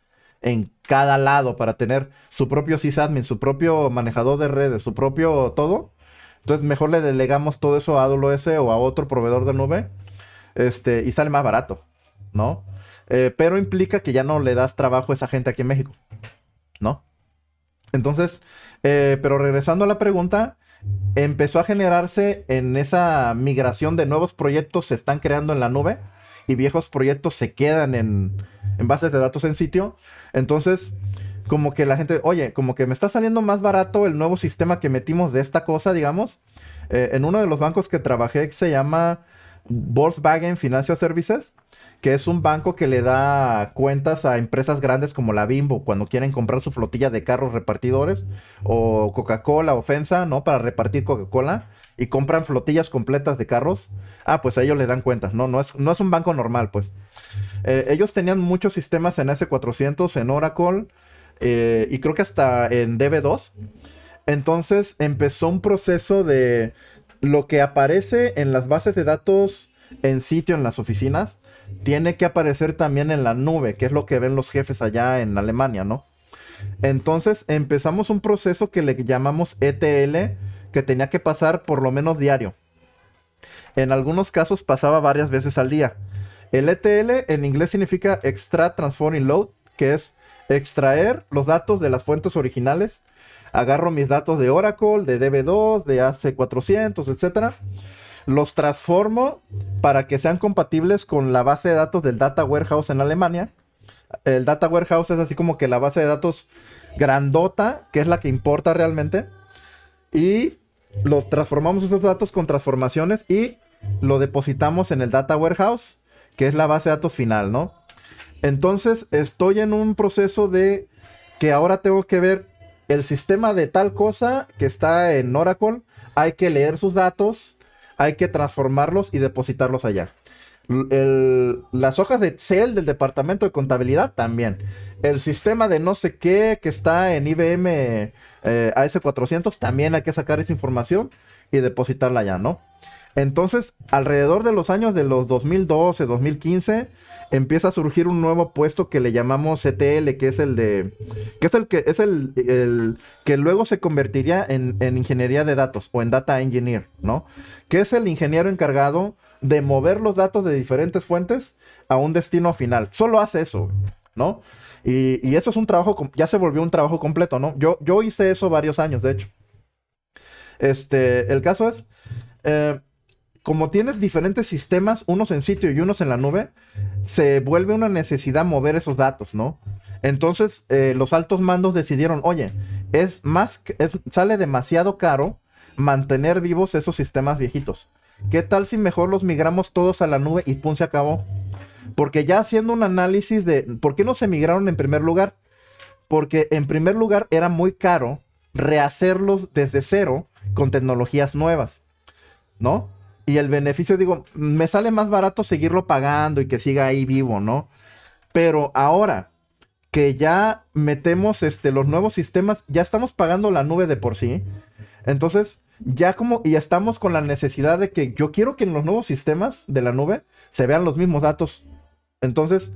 Speaker 2: en cada lado para tener su propio sysadmin, su propio manejador de redes, su propio todo. Entonces mejor le delegamos todo eso a AWS o a otro proveedor de nube este, y sale más barato, ¿no? Eh, pero implica que ya no le das trabajo a esa gente aquí en México, ¿no? Entonces, eh, pero regresando a la pregunta, empezó a generarse en esa migración de nuevos proyectos se están creando en la nube y viejos proyectos se quedan en, en bases de datos en sitio. Entonces, como que la gente, oye, como que me está saliendo más barato el nuevo sistema que metimos de esta cosa, digamos. Eh, en uno de los bancos que trabajé que se llama Volkswagen Financial Services, que es un banco que le da cuentas a empresas grandes como la Bimbo cuando quieren comprar su flotilla de carros repartidores o Coca-Cola Ofensa, ¿no? Para repartir Coca-Cola y compran flotillas completas de carros. Ah, pues a ellos le dan cuentas. No, no es, no es un banco normal, pues. Eh, ellos tenían muchos sistemas en S400, en Oracle eh, y creo que hasta en DB2. Entonces empezó un proceso de lo que aparece en las bases de datos en sitio en las oficinas tiene que aparecer también en la nube, que es lo que ven los jefes allá en Alemania, ¿no? Entonces empezamos un proceso que le llamamos ETL, que tenía que pasar por lo menos diario. En algunos casos pasaba varias veces al día. El ETL en inglés significa Extra Transforming Load, que es extraer los datos de las fuentes originales. Agarro mis datos de Oracle, de DB2, de AC400, etcétera los transformo para que sean compatibles con la base de datos del Data Warehouse en Alemania. El Data Warehouse es así como que la base de datos grandota, que es la que importa realmente. Y los transformamos esos datos con transformaciones y lo depositamos en el Data Warehouse, que es la base de datos final, ¿no? Entonces estoy en un proceso de que ahora tengo que ver el sistema de tal cosa que está en Oracle. Hay que leer sus datos hay que transformarlos y depositarlos allá. las hojas de Excel del departamento de contabilidad también. El sistema de no sé qué que está en IBM eh, AS400, también hay que sacar esa información y depositarla allá, ¿no? Entonces, alrededor de los años de los 2012, 2015, empieza a surgir un nuevo puesto que le llamamos CTL, que es el de. que es el que es el, que luego se convertiría en, ingeniería de datos o en data engineer, ¿no? Que es el ingeniero encargado de mover los datos de diferentes fuentes a un destino final. Solo hace eso, ¿no? Y, eso es un trabajo, ya se volvió un trabajo completo, ¿no? Yo, yo hice eso varios años, de hecho. Este, el caso es. Eh, como tienes diferentes sistemas, unos en sitio y unos en la nube, se vuelve una necesidad mover esos datos, ¿no? Entonces, eh, los altos mandos decidieron, oye, es más, sale demasiado caro mantener vivos esos sistemas viejitos. ¿Qué tal si mejor los migramos todos a la nube y pum, se acabó? Porque ya haciendo un análisis de por qué no se migraron en primer lugar, porque en primer lugar era muy caro rehacerlos desde cero con tecnologías nuevas, ¿no? y el beneficio, digo, me sale más barato seguirlo pagando y que siga ahí vivo, ¿no? Pero ahora que ya metemos este, los nuevos sistemas, ya estamos pagando la nube de por sí. Entonces, ya como, y ya estamos con la necesidad de que yo quiero que en los nuevos sistemas de la nube se vean los mismos datos. Entonces,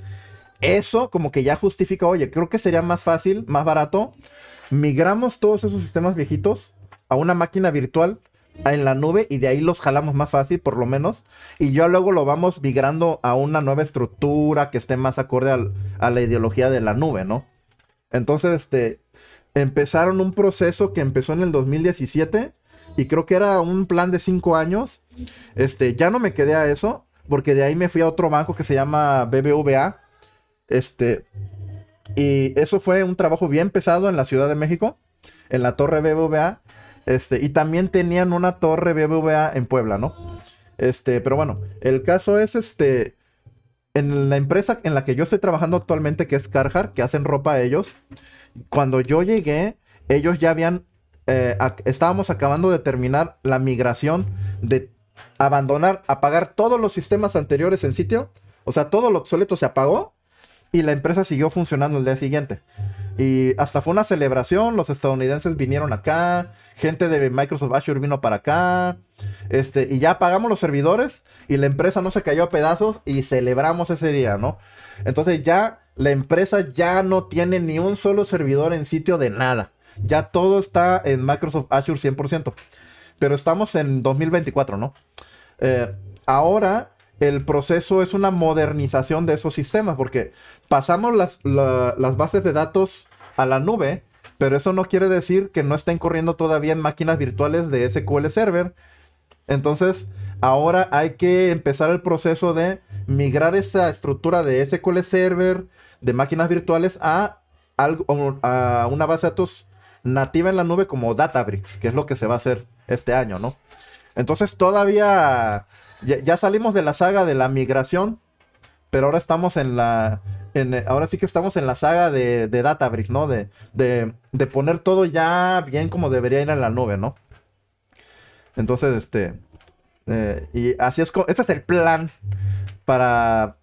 Speaker 2: eso como que ya justifica, oye, creo que sería más fácil, más barato. Migramos todos esos sistemas viejitos a una máquina virtual en la nube y de ahí los jalamos más fácil, por lo menos. Y ya luego lo vamos migrando a una nueva estructura que esté más acorde a la ideología de la nube, ¿no? Entonces, este, empezaron un proceso que empezó en el 2017 y creo que era un plan de 5 años. Este, ya no me quedé a eso porque de ahí me fui a otro banco que se llama BBVA. Este, y eso fue un trabajo bien pesado en la Ciudad de México, en la Torre BBVA este, y también tenían una torre BBVA en Puebla, ¿no? Este, pero bueno, el caso es este. En la empresa en la que yo estoy trabajando actualmente, que es Carhartt, que hacen ropa ellos, cuando yo llegué, ellos ya habían. Eh, estábamos acabando de terminar la migración de abandonar, apagar todos los sistemas anteriores en sitio. O sea, todo lo obsoleto se apagó y la empresa siguió funcionando el día siguiente. Y hasta fue una celebración, los estadounidenses vinieron acá, gente de Microsoft Azure vino para acá, este, y ya pagamos los servidores y la empresa no se cayó a pedazos y celebramos ese día, ¿no? Entonces ya la empresa ya no tiene ni un solo servidor en sitio de nada. Ya todo está en Microsoft Azure 100%. Pero estamos en 2024, ¿no? Eh, ahora el proceso es una modernización de esos sistemas porque pasamos las, las bases de datos a la nube, pero eso no quiere decir que no estén corriendo todavía en máquinas virtuales de SQL Server. Entonces, ahora hay que empezar el proceso de migrar esa estructura de SQL Server, de máquinas virtuales, a, algo, a una base de datos nativa en la nube como Databricks, que es lo que se va a hacer este año, ¿no? Entonces todavía ya salimos de la saga de la migración, pero ahora estamos en la ahora sí que estamos en la saga de, de Databricks, ¿no? De, de, de, poner todo ya bien como debería ir en la nube, ¿no? Entonces, este. Eh, y así es. Este es el plan para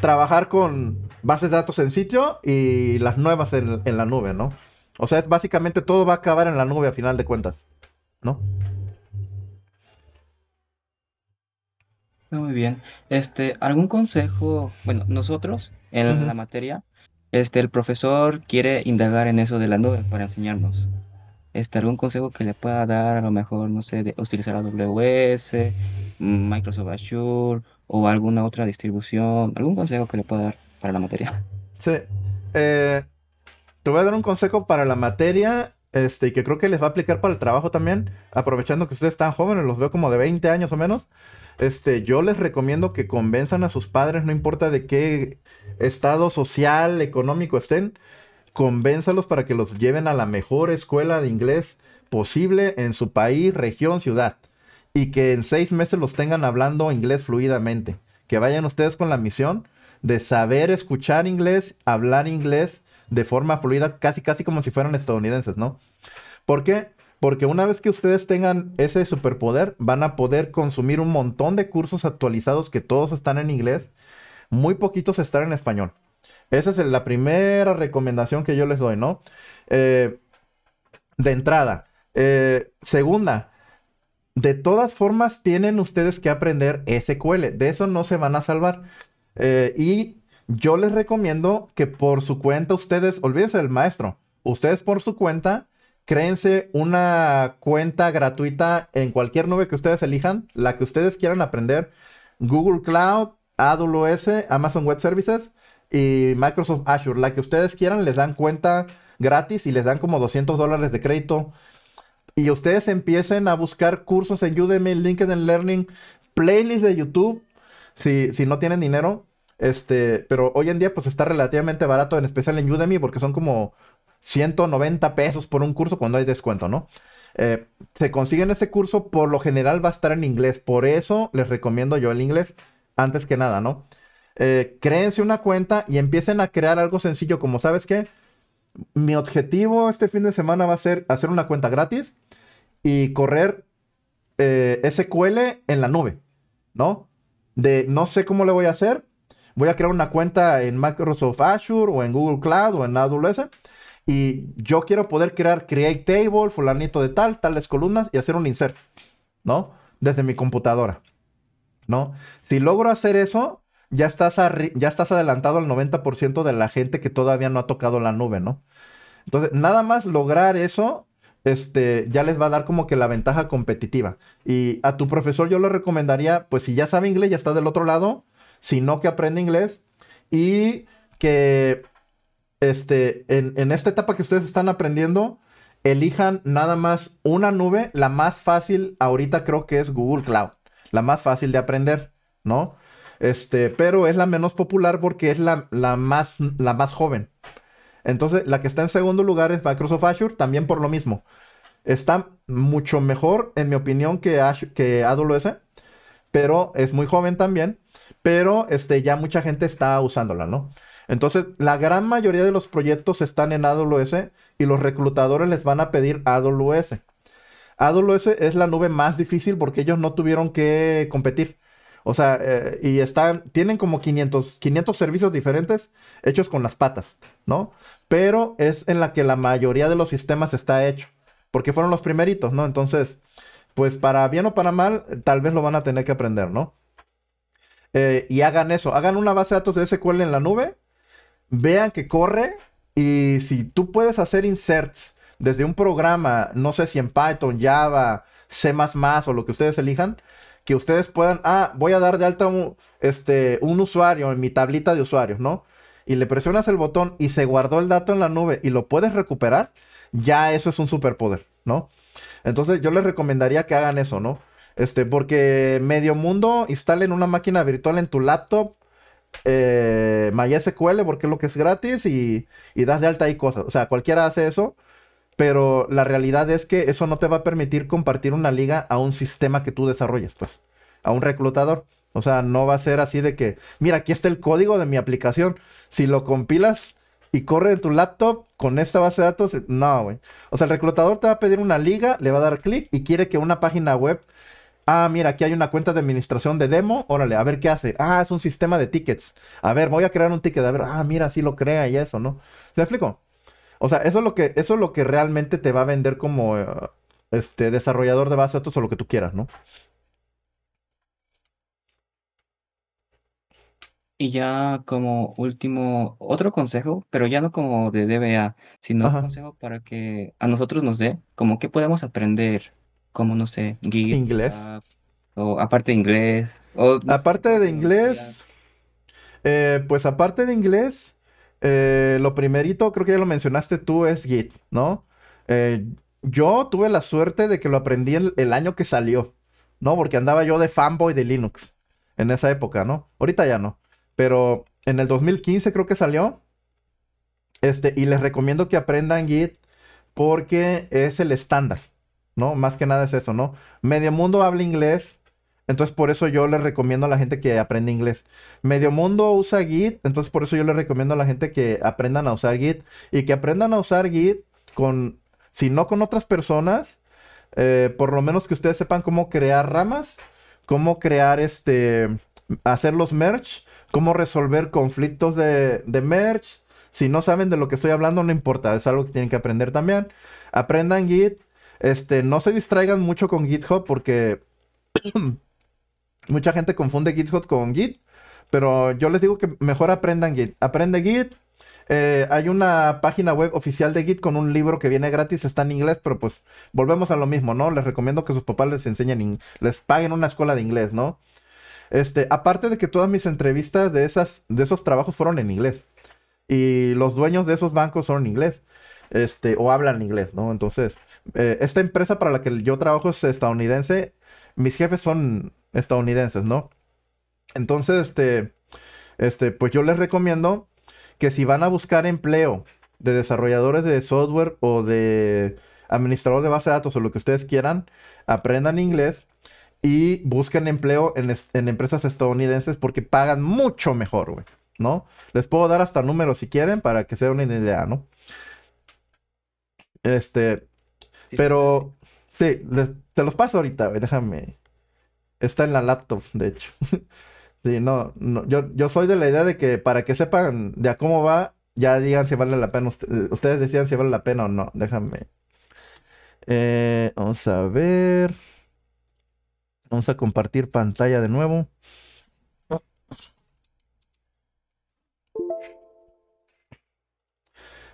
Speaker 2: trabajar con bases de datos en sitio y las nuevas en, la nube, ¿no? O sea, básicamente todo va a acabar en la nube a final de cuentas, ¿no?
Speaker 3: Muy bien. Este, ¿algún consejo? Bueno, nosotros en la materia, este, el profesor quiere indagar en eso de la nube para enseñarnos. Este, ¿algún consejo que le pueda dar a lo mejor, no sé, de utilizar AWS, Microsoft Azure o alguna otra distribución? ¿Algún consejo que le pueda dar para la
Speaker 2: materia? Sí. Eh, te voy a dar un consejo para la materia este, que creo que les va a aplicar para el trabajo también, aprovechando que ustedes están jóvenes, los veo como de 20 años o menos. Este, yo les recomiendo que convenzan a sus padres, no importa de qué estado social, económico estén, convénzalos para que los lleven a la mejor escuela de inglés posible en su país, región, ciudad. Y que en seis meses los tengan hablando inglés fluidamente. Que vayan ustedes con la misión de saber escuchar inglés, hablar inglés de forma fluida, casi casi como si fueran estadounidenses, ¿no? ¿Por qué? Porque una vez que ustedes tengan ese superpoder, van a poder consumir un montón de cursos actualizados que todos están en inglés, muy poquitos están en español. Esa es la primera recomendación que yo les doy, ¿no? Eh, de entrada. Eh, segunda, de todas formas tienen ustedes que aprender SQL. De eso no se van a salvar. Eh, y yo les recomiendo que por su cuenta ustedes, olvídense del maestro, ustedes por su cuenta Créense una cuenta gratuita en cualquier nube que ustedes elijan, la que ustedes quieran aprender. Google Cloud, AWS, Amazon Web Services y Microsoft Azure. La que ustedes quieran les dan cuenta gratis y les dan como 200 dólares de crédito. Y ustedes empiecen a buscar cursos en Udemy, LinkedIn Learning, playlist de YouTube, si, si no tienen dinero. Este, pero hoy en día pues está relativamente barato, en especial en Udemy, porque son como 190 pesos por un curso cuando hay descuento, ¿no? Eh, se consiguen ese curso, por lo general va a estar en inglés, por eso les recomiendo yo el inglés antes que nada, ¿no? Eh, créense una cuenta y empiecen a crear algo sencillo, como sabes que mi objetivo este fin de semana va a ser hacer una cuenta gratis y correr eh, SQL en la nube, ¿no? De no sé cómo le voy a hacer, voy a crear una cuenta en Microsoft Azure o en Google Cloud o en AWS y yo quiero poder crear create table, fulanito de tal, tales columnas y hacer un insert, ¿no? Desde mi computadora, ¿no? Si logro hacer eso, ya estás, ya estás adelantado al 90% de la gente que todavía no ha tocado la nube, ¿no? Entonces, nada más lograr eso, este, ya les va a dar como que la ventaja competitiva. Y a tu profesor yo le recomendaría, pues si ya sabe inglés, ya está del otro lado, si no que aprende inglés y que este, en, esta etapa que ustedes están aprendiendo, elijan nada más una nube. La más fácil ahorita creo que es Google Cloud. La más fácil de aprender, ¿no? Este, pero es la menos popular porque es la, más, la más joven. Entonces, la que está en segundo lugar es Microsoft Azure, también por lo mismo. Está mucho mejor, en mi opinión, que, que AWS, pero es muy joven también. Pero este, ya mucha gente está usándola, ¿no? Entonces, la gran mayoría de los proyectos están en AWS y los reclutadores les van a pedir AWS. AWS es la nube más difícil porque ellos no tuvieron que competir. O sea, eh, y están, tienen como 500, 500 servicios diferentes hechos con las patas, ¿no? Pero es en la que la mayoría de los sistemas está hecho, porque fueron los primeritos, ¿no? Entonces, pues para bien o para mal, tal vez lo van a tener que aprender, ¿no? Eh, y hagan eso, hagan una base de datos de SQL en la nube vean que corre y si tú puedes hacer inserts desde un programa, no sé si en Python, Java, C++ o lo que ustedes elijan, que ustedes puedan, ah, voy a dar de alta un, este, un usuario en mi tablita de usuarios, ¿no? Y le presionas el botón y se guardó el dato en la nube y lo puedes recuperar, ya eso es un superpoder, ¿no? Entonces yo les recomendaría que hagan eso, ¿no? Este, porque medio mundo instalen una máquina virtual en tu laptop eh, MySQL porque es lo que es gratis y, das de alta y cosas. O sea, cualquiera hace eso, pero la realidad es que eso no te va a permitir compartir una liga a un sistema que tú desarrolles, pues, a un reclutador. O sea, no va a ser así de que, mira, aquí está el código de mi aplicación. Si lo compilas y corre en tu laptop con esta base de datos, no, güey. O sea, el reclutador te va a pedir una liga, le va a dar clic y quiere que una página web Ah, mira, aquí hay una cuenta de administración de demo. Órale, a ver qué hace. Ah, es un sistema de tickets. A ver, voy a crear un ticket. A ver, ah, mira, sí lo crea y eso, ¿no? ¿Se explico? O sea, eso es lo que, eso es lo que realmente te va a vender como eh, este desarrollador de base de datos o lo que tú quieras, ¿no? Y ya como último,
Speaker 3: otro consejo, pero ya no como de DBA, sino un consejo para que a nosotros nos dé, como qué podemos aprender como no sé, Git, inglés. o aparte de
Speaker 2: inglés. O, aparte de inglés, eh, pues aparte de inglés, eh, lo primerito, creo que ya lo mencionaste tú, es Git, ¿no? Eh, yo tuve la suerte de que lo aprendí el, el, año que salió, ¿no? Porque andaba yo de fanboy de Linux en esa época, ¿no? Ahorita ya no. Pero en el 2015 creo que salió. Este, y les recomiendo que aprendan Git porque es el estándar. ¿no? Más que nada es eso, ¿no? Medio mundo habla inglés, entonces por eso yo les recomiendo a la gente que aprenda inglés. Medio mundo usa Git, entonces por eso yo le recomiendo a la gente que aprendan a usar Git y que aprendan a usar Git con, si no con otras personas, eh, por lo menos que ustedes sepan cómo crear ramas, cómo crear este, hacer los merge, cómo resolver conflictos de, de merge. Si no saben de lo que estoy hablando, no importa, es algo que tienen que aprender también. Aprendan Git, este, no se distraigan mucho con GitHub porque mucha gente confunde GitHub con Git. Pero yo les digo que mejor aprendan Git. Aprende Git. Eh, hay una página web oficial de Git con un libro que viene gratis, está en inglés, pero pues volvemos a lo mismo, ¿no? Les recomiendo que sus papás les enseñen, les paguen una escuela de inglés, ¿no? Este, aparte de que todas mis entrevistas de, esas, de esos trabajos fueron en inglés. Y los dueños de esos bancos son en inglés. Este, o hablan inglés, ¿no? Entonces, eh, esta empresa para la que yo trabajo es estadounidense, mis jefes son estadounidenses, ¿no? Entonces, este, este, pues yo les recomiendo que si van a buscar empleo de desarrolladores de software o de administrador de base de datos o lo que ustedes quieran, aprendan inglés y busquen empleo en, en empresas estadounidenses porque pagan mucho mejor, güey, ¿no? Les puedo dar hasta números si quieren para que se den una idea, ¿no? Este, pero sí, te los paso ahorita, güey, déjame. Está en la laptop, de hecho. sí, no, no yo, yo soy de la idea de que para que sepan de a cómo va, ya digan si vale la pena. ustedes decían si vale la pena o no, déjame. Eh, vamos a ver. Vamos a compartir pantalla de nuevo.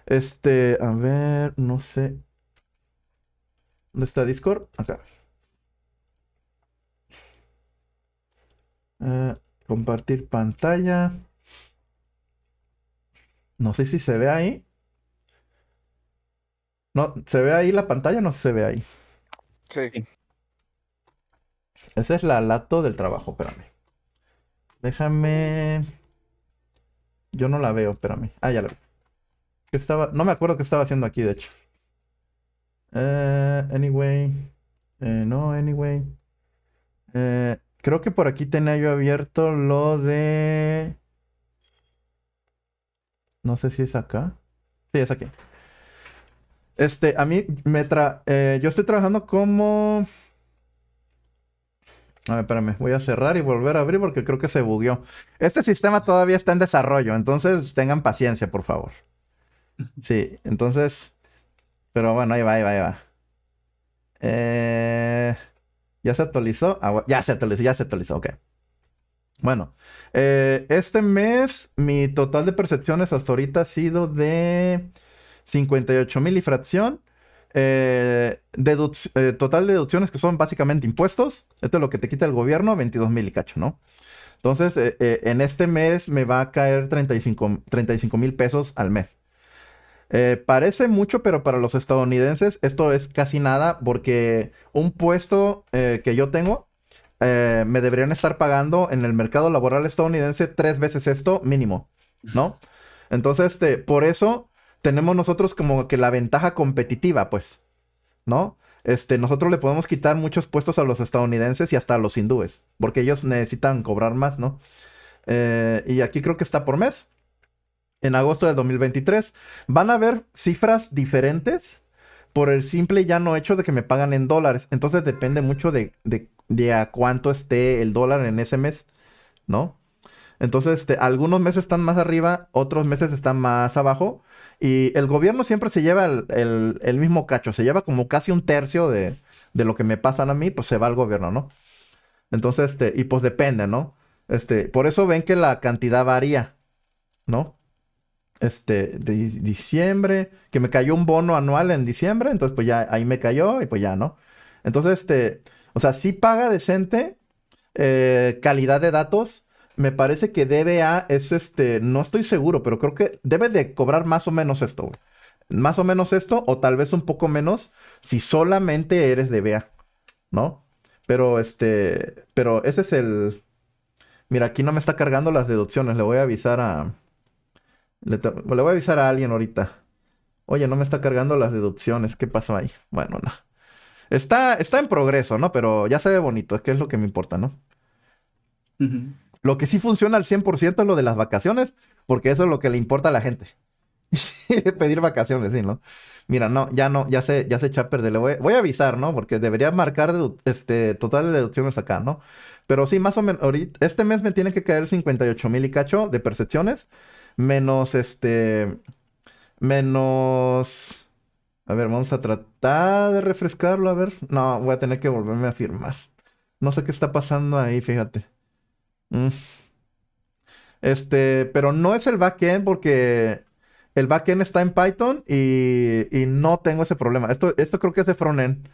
Speaker 2: Este, a ver, no sé. ¿Dónde está Discord? Acá. Ah, compartir pantalla. No sé si se ve ahí. No, ¿se ve ahí la pantalla? o No se ve ahí. Sí. Esa es la lato del trabajo, espérame. Déjame. Yo no la veo, espérame. Ah, ya la veo. estaba? No me acuerdo qué estaba haciendo aquí, de hecho. Eh... anyway. Eh, no, anyway. Eh, creo que por aquí tenía yo abierto lo de... No sé si es acá. Sí, es aquí. Este, a mí me tra... Eh, yo estoy trabajando como... A ver, espérame, voy a cerrar y volver a abrir porque creo que se bugueó. Este sistema todavía está en desarrollo, entonces tengan paciencia, por favor. Sí, entonces... Pero bueno, ahí va, ahí va, ahí va. Eh, ¿Ya se actualizó? Ah, ya se actualizó, ya se actualizó, ok. Bueno, eh, este mes mi total de percepciones hasta ahorita ha sido de 58 mil y fracción. Eh, total de deducciones que son básicamente impuestos. Esto es lo que te quita el gobierno, 22 mil y cacho, ¿no? Entonces, en este mes me va a caer 35 mil pesos al mes. Eh, parece mucho, pero para los estadounidenses esto es casi nada porque un puesto eh, que yo tengo eh, me deberían estar pagando en el mercado laboral estadounidense tres veces esto mínimo, ¿no? Entonces, este, por eso tenemos nosotros como que la ventaja competitiva, pues, ¿no? Este, nosotros le podemos quitar muchos puestos a los estadounidenses y hasta a los hindúes, porque ellos necesitan cobrar más, ¿no? y aquí creo que está por mes en agosto del 2023. Van a haber cifras diferentes por el simple y llano hecho de que me pagan en dólares. Entonces depende mucho de, de, a cuánto esté el dólar en ese mes, ¿no? Entonces, este, algunos meses están más arriba, otros meses están más abajo. Y el gobierno siempre se lleva el, mismo cacho, se lleva como casi un tercio de, de, lo que me pasan a mí, pues se va al gobierno, ¿no? Entonces, este, y pues depende, ¿no? Este, por eso ven que la cantidad varía, ¿no? este, de diciembre, que me cayó un bono anual en diciembre, entonces pues ya ahí me cayó y pues ya, ¿no? Entonces, este, o sea, si paga decente eh, calidad de datos. Me parece que DBA es este, no estoy seguro, pero creo que debe de cobrar más o menos esto. Más o menos esto, o tal vez un poco menos, si solamente eres DBA, ¿no? Pero este, pero ese es el... Mira, aquí no me está cargando las deducciones, le voy a avisar a... Le, voy a avisar a alguien ahorita. Oye, no me está cargando las deducciones. ¿Qué pasó ahí? Bueno, no. Está, está en progreso, ¿no? Pero ya se ve bonito. Es que es lo que me importa, ¿no? Lo que sí funciona al 100% es lo de las vacaciones, porque eso es lo que le importa a la gente. Pedir vacaciones, sí, ¿no? Mira, no, ya no, ya sé, ya sé, Chapper, le voy, a avisar, ¿no? Porque debería marcar este, total de deducciones acá, ¿no? Pero sí, más o menos, ahorita, este mes me tiene que caer 58 mil y cacho de percepciones menos este, menos... A ver, vamos a tratar de refrescarlo, a ver. No, voy a tener que volverme a firmar. No sé qué está pasando ahí, fíjate. Mm. Este, pero no es el backend porque el backend está en Python y, y no tengo ese problema. Esto, esto creo que es de frontend.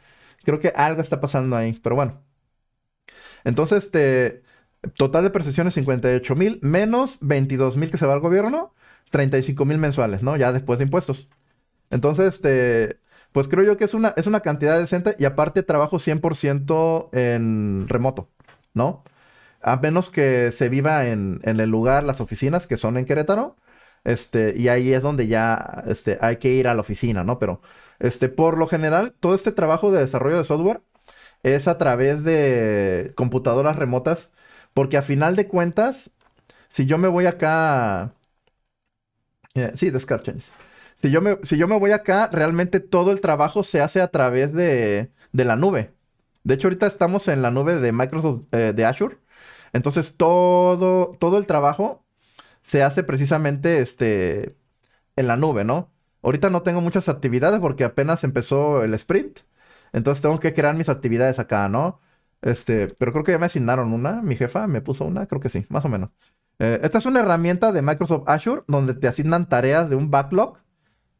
Speaker 2: Creo que algo está pasando ahí, pero bueno. Entonces, este, Total de percepciones 58 mil, menos 22 mil que se va al gobierno, 35 mil mensuales, ¿no? Ya después de impuestos. Entonces, este, pues creo yo que es una, es una cantidad decente y aparte trabajo 100% en remoto, ¿no? A menos que se viva en, el lugar, las oficinas que son en Querétaro, este, y ahí es donde ya este, hay que ir a la oficina, ¿no? Pero este, por lo general, todo este trabajo de desarrollo de software es a través de computadoras remotas porque a final de cuentas, si yo me voy acá... Eh, sí, Si yo, me, si yo me voy acá, realmente todo el trabajo se hace a través de, de la nube. De hecho, ahorita estamos en la nube de Microsoft, eh, de Azure. Entonces, todo, todo el trabajo se hace precisamente este, en la nube, ¿no? Ahorita no tengo muchas actividades porque apenas empezó el sprint. Entonces tengo que crear mis actividades acá, ¿no? Este, pero creo que ya me asignaron una, mi jefa me puso una, creo que sí, más o menos. Eh, esta es una herramienta de Microsoft Azure donde te asignan tareas de un backlog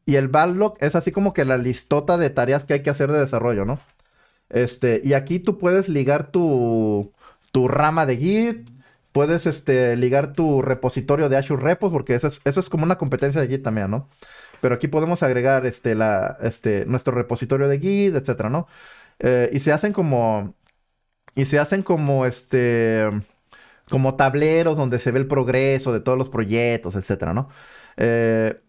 Speaker 2: y el backlog es así como que la listota de tareas que hay que hacer de desarrollo, ¿no? Este, y aquí tú puedes ligar tu, tu rama de Git, puedes este, ligar tu repositorio de Azure Repos, porque eso es, como una competencia de Git también, ¿no? Pero aquí podemos agregar este, la, este, nuestro repositorio de Git, etcétera, ¿no? Eh, y se hacen como y se hacen como este. como tableros donde se ve el progreso de todos los proyectos, etcétera, ¿no? Eh,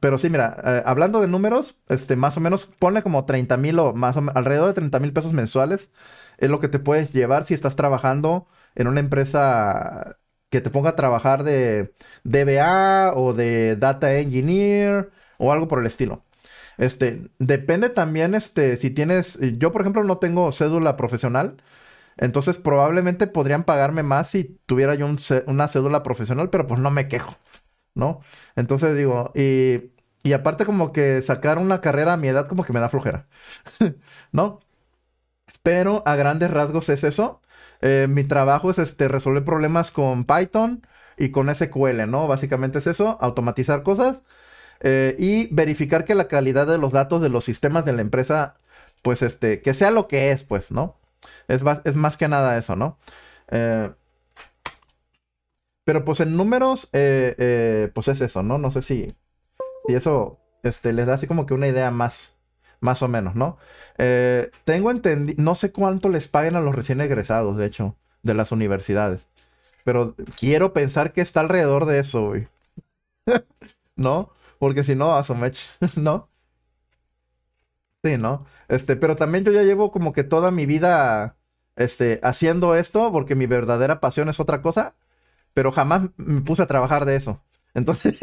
Speaker 2: pero sí, mira, eh, hablando de números, este, más o menos, ponle como 30 mil o más alrededor de 30 mil pesos mensuales. Es lo que te puedes llevar si estás trabajando en una empresa que te ponga a trabajar de DBA o de Data Engineer o algo por el estilo. Este, depende también, este, si tienes, yo por ejemplo no tengo cédula profesional, entonces probablemente podrían pagarme más si tuviera yo una cédula profesional, pero pues no me quejo, ¿no? Entonces digo, y, aparte como que sacar una carrera a mi edad como que me da flojera, ¿no? Pero a grandes rasgos es eso. Eh, mi trabajo es este, resolver problemas con Python y con SQL, ¿no? Básicamente es eso, automatizar cosas eh, y verificar que la calidad de los datos de los sistemas de la empresa, pues este, que sea lo que es, pues, ¿no? Es, más que nada eso, ¿no? Eh, pero pues en números, eh, eh, pues es eso, ¿no? No sé si, y eso este, les da así como que una idea más, más o menos, ¿no? tengo entendido, no sé cuánto les paguen a los recién egresados, de hecho, de las universidades. Pero quiero pensar que está alrededor de eso, güey. ¿No? Porque si no, a su ¿no? Sí, ¿no? Este, pero también yo ya llevo como que toda mi vida este, haciendo esto porque mi verdadera pasión es otra cosa, pero jamás me puse a trabajar de eso. Entonces,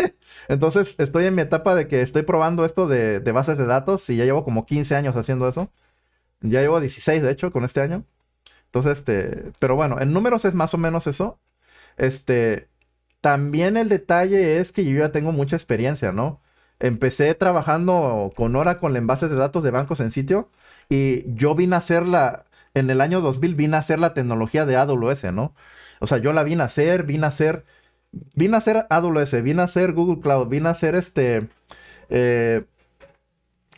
Speaker 2: entonces estoy en mi etapa de que estoy probando esto de, de, bases de datos y ya llevo como 15 años haciendo eso. Ya llevo 16, de hecho, con este año. Entonces, este, pero bueno, en números es más o menos eso. Este, también el detalle es que yo ya tengo mucha experiencia, ¿no? Empecé trabajando con hora con envases de datos de bancos en sitio y yo vine a hacerla en el año 2000 vine a hacer la tecnología de AWS, ¿no? O sea, yo la vine a hacer, vine a hacer, vine a hacer AWS, vine a hacer Google Cloud, vine a hacer este, eh,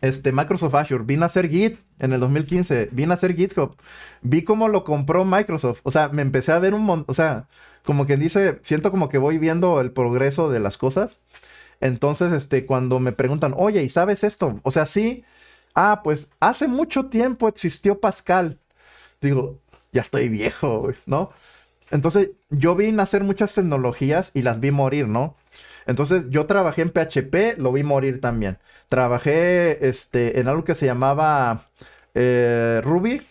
Speaker 2: este Microsoft Azure, vine a hacer Git en el 2015, vine a hacer GitHub, vi cómo lo compró Microsoft, o sea, me empecé a ver un montón, o sea, como quien dice, siento como que voy viendo el progreso de las cosas. Entonces, este, cuando me preguntan, oye, ¿y sabes esto? O sea, sí, ah, pues hace mucho tiempo existió Pascal. Digo, ya estoy viejo, ¿no? Entonces, yo vi nacer muchas tecnologías y las vi morir, ¿no? Entonces, yo trabajé en PHP, lo vi morir también. Trabajé este, en algo que se llamaba eh, Ruby,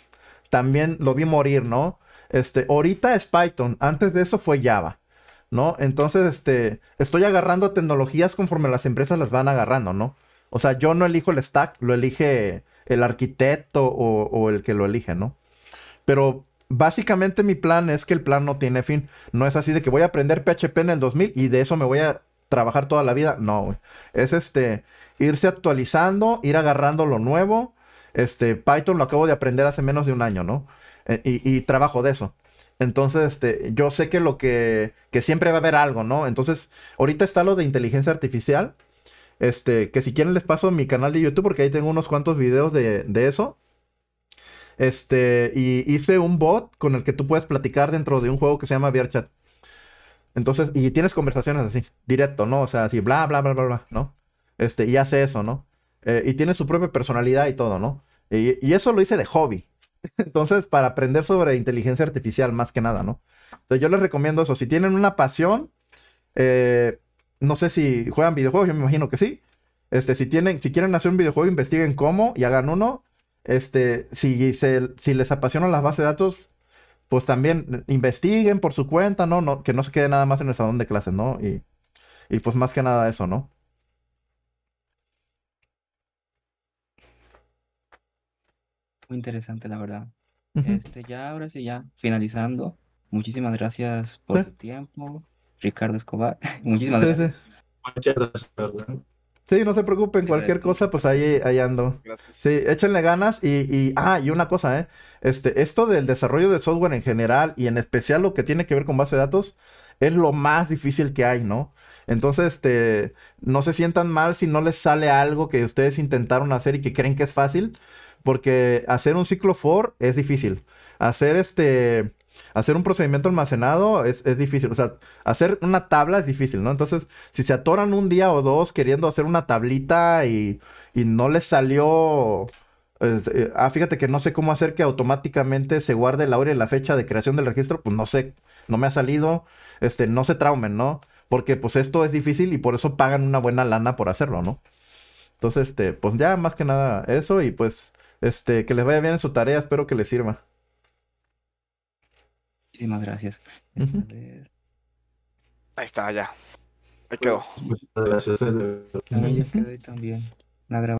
Speaker 2: también lo vi morir, ¿no? Este, ahorita es Python, antes de eso fue Java. ¿no? Entonces, este, estoy agarrando tecnologías conforme las empresas las van agarrando, ¿no? O sea, yo no elijo el stack, lo elige el arquitecto o, el que lo elige, ¿no? Pero básicamente mi plan es que el plan no tiene fin. No es así de que voy a aprender PHP en el 2000 y de eso me voy a trabajar toda la vida. No, Es este, irse actualizando, ir agarrando lo nuevo. Este, Python lo acabo de aprender hace menos de un año, ¿no? Eh, y, trabajo de eso. Entonces, este, yo sé que lo que, siempre va a haber algo, ¿no? Entonces, ahorita está lo de inteligencia artificial. Este, que si quieren les paso mi canal de YouTube porque ahí tengo unos cuantos videos de, eso. Este, y hice un bot con el que tú puedes platicar dentro de un juego que se llama VRChat. Entonces, y tienes conversaciones así, directo, ¿no? O sea, así, bla, bla, bla, bla, bla, ¿no? Este, y hace eso, ¿no? Eh, y tiene su propia personalidad y todo, ¿no? y, eso lo hice de hobby. Entonces, para aprender sobre inteligencia artificial, más que nada, ¿no? Entonces, yo les recomiendo eso. Si tienen una pasión, eh, no sé si juegan videojuegos, yo me imagino que sí. Este, si tienen, si quieren hacer un videojuego, investiguen cómo y hagan uno. Este, si, si les apasionan las bases de datos, pues también investiguen por su cuenta, ¿no? no que no se quede nada más en el salón de clases, ¿no? Y, y pues más que nada eso, ¿no?
Speaker 3: muy interesante, la verdad. Este, ya ahora sí, ya finalizando. Muchísimas
Speaker 2: gracias por tu tiempo, Ricardo Escobar. Muchísimas gracias.
Speaker 1: Muchas gracias.
Speaker 2: Sí, no se preocupen, cualquier cosa, pues ahí, ando. Sí, échenle ganas y, y, ah, y una cosa, ¿eh? Este, esto del desarrollo de software en general y en especial lo que tiene que ver con base de datos es lo más difícil que hay, ¿no? Entonces, este, no se sientan mal si no les sale algo que ustedes intentaron hacer y que creen que es fácil, porque hacer un ciclo for es difícil. Hacer este. Hacer un procedimiento almacenado es, difícil. O sea, hacer una tabla es difícil, ¿no? Entonces, si se atoran un día o dos queriendo hacer una tablita y, y no les salió. Eh, ah, fíjate que no sé cómo hacer que automáticamente se guarde la hora y la fecha de creación del registro. Pues no sé, no me ha salido. Este, no se traumen, ¿no? Porque pues esto es difícil y por eso pagan una buena lana por hacerlo, ¿no? Entonces, este, pues ya más que nada eso y pues este, que les vaya bien en su tarea, espero que les sirva. Muchísimas gracias.
Speaker 1: Ahí está, ya. Ahí pues, quedó. Pues, Muchas gracias,
Speaker 3: también. La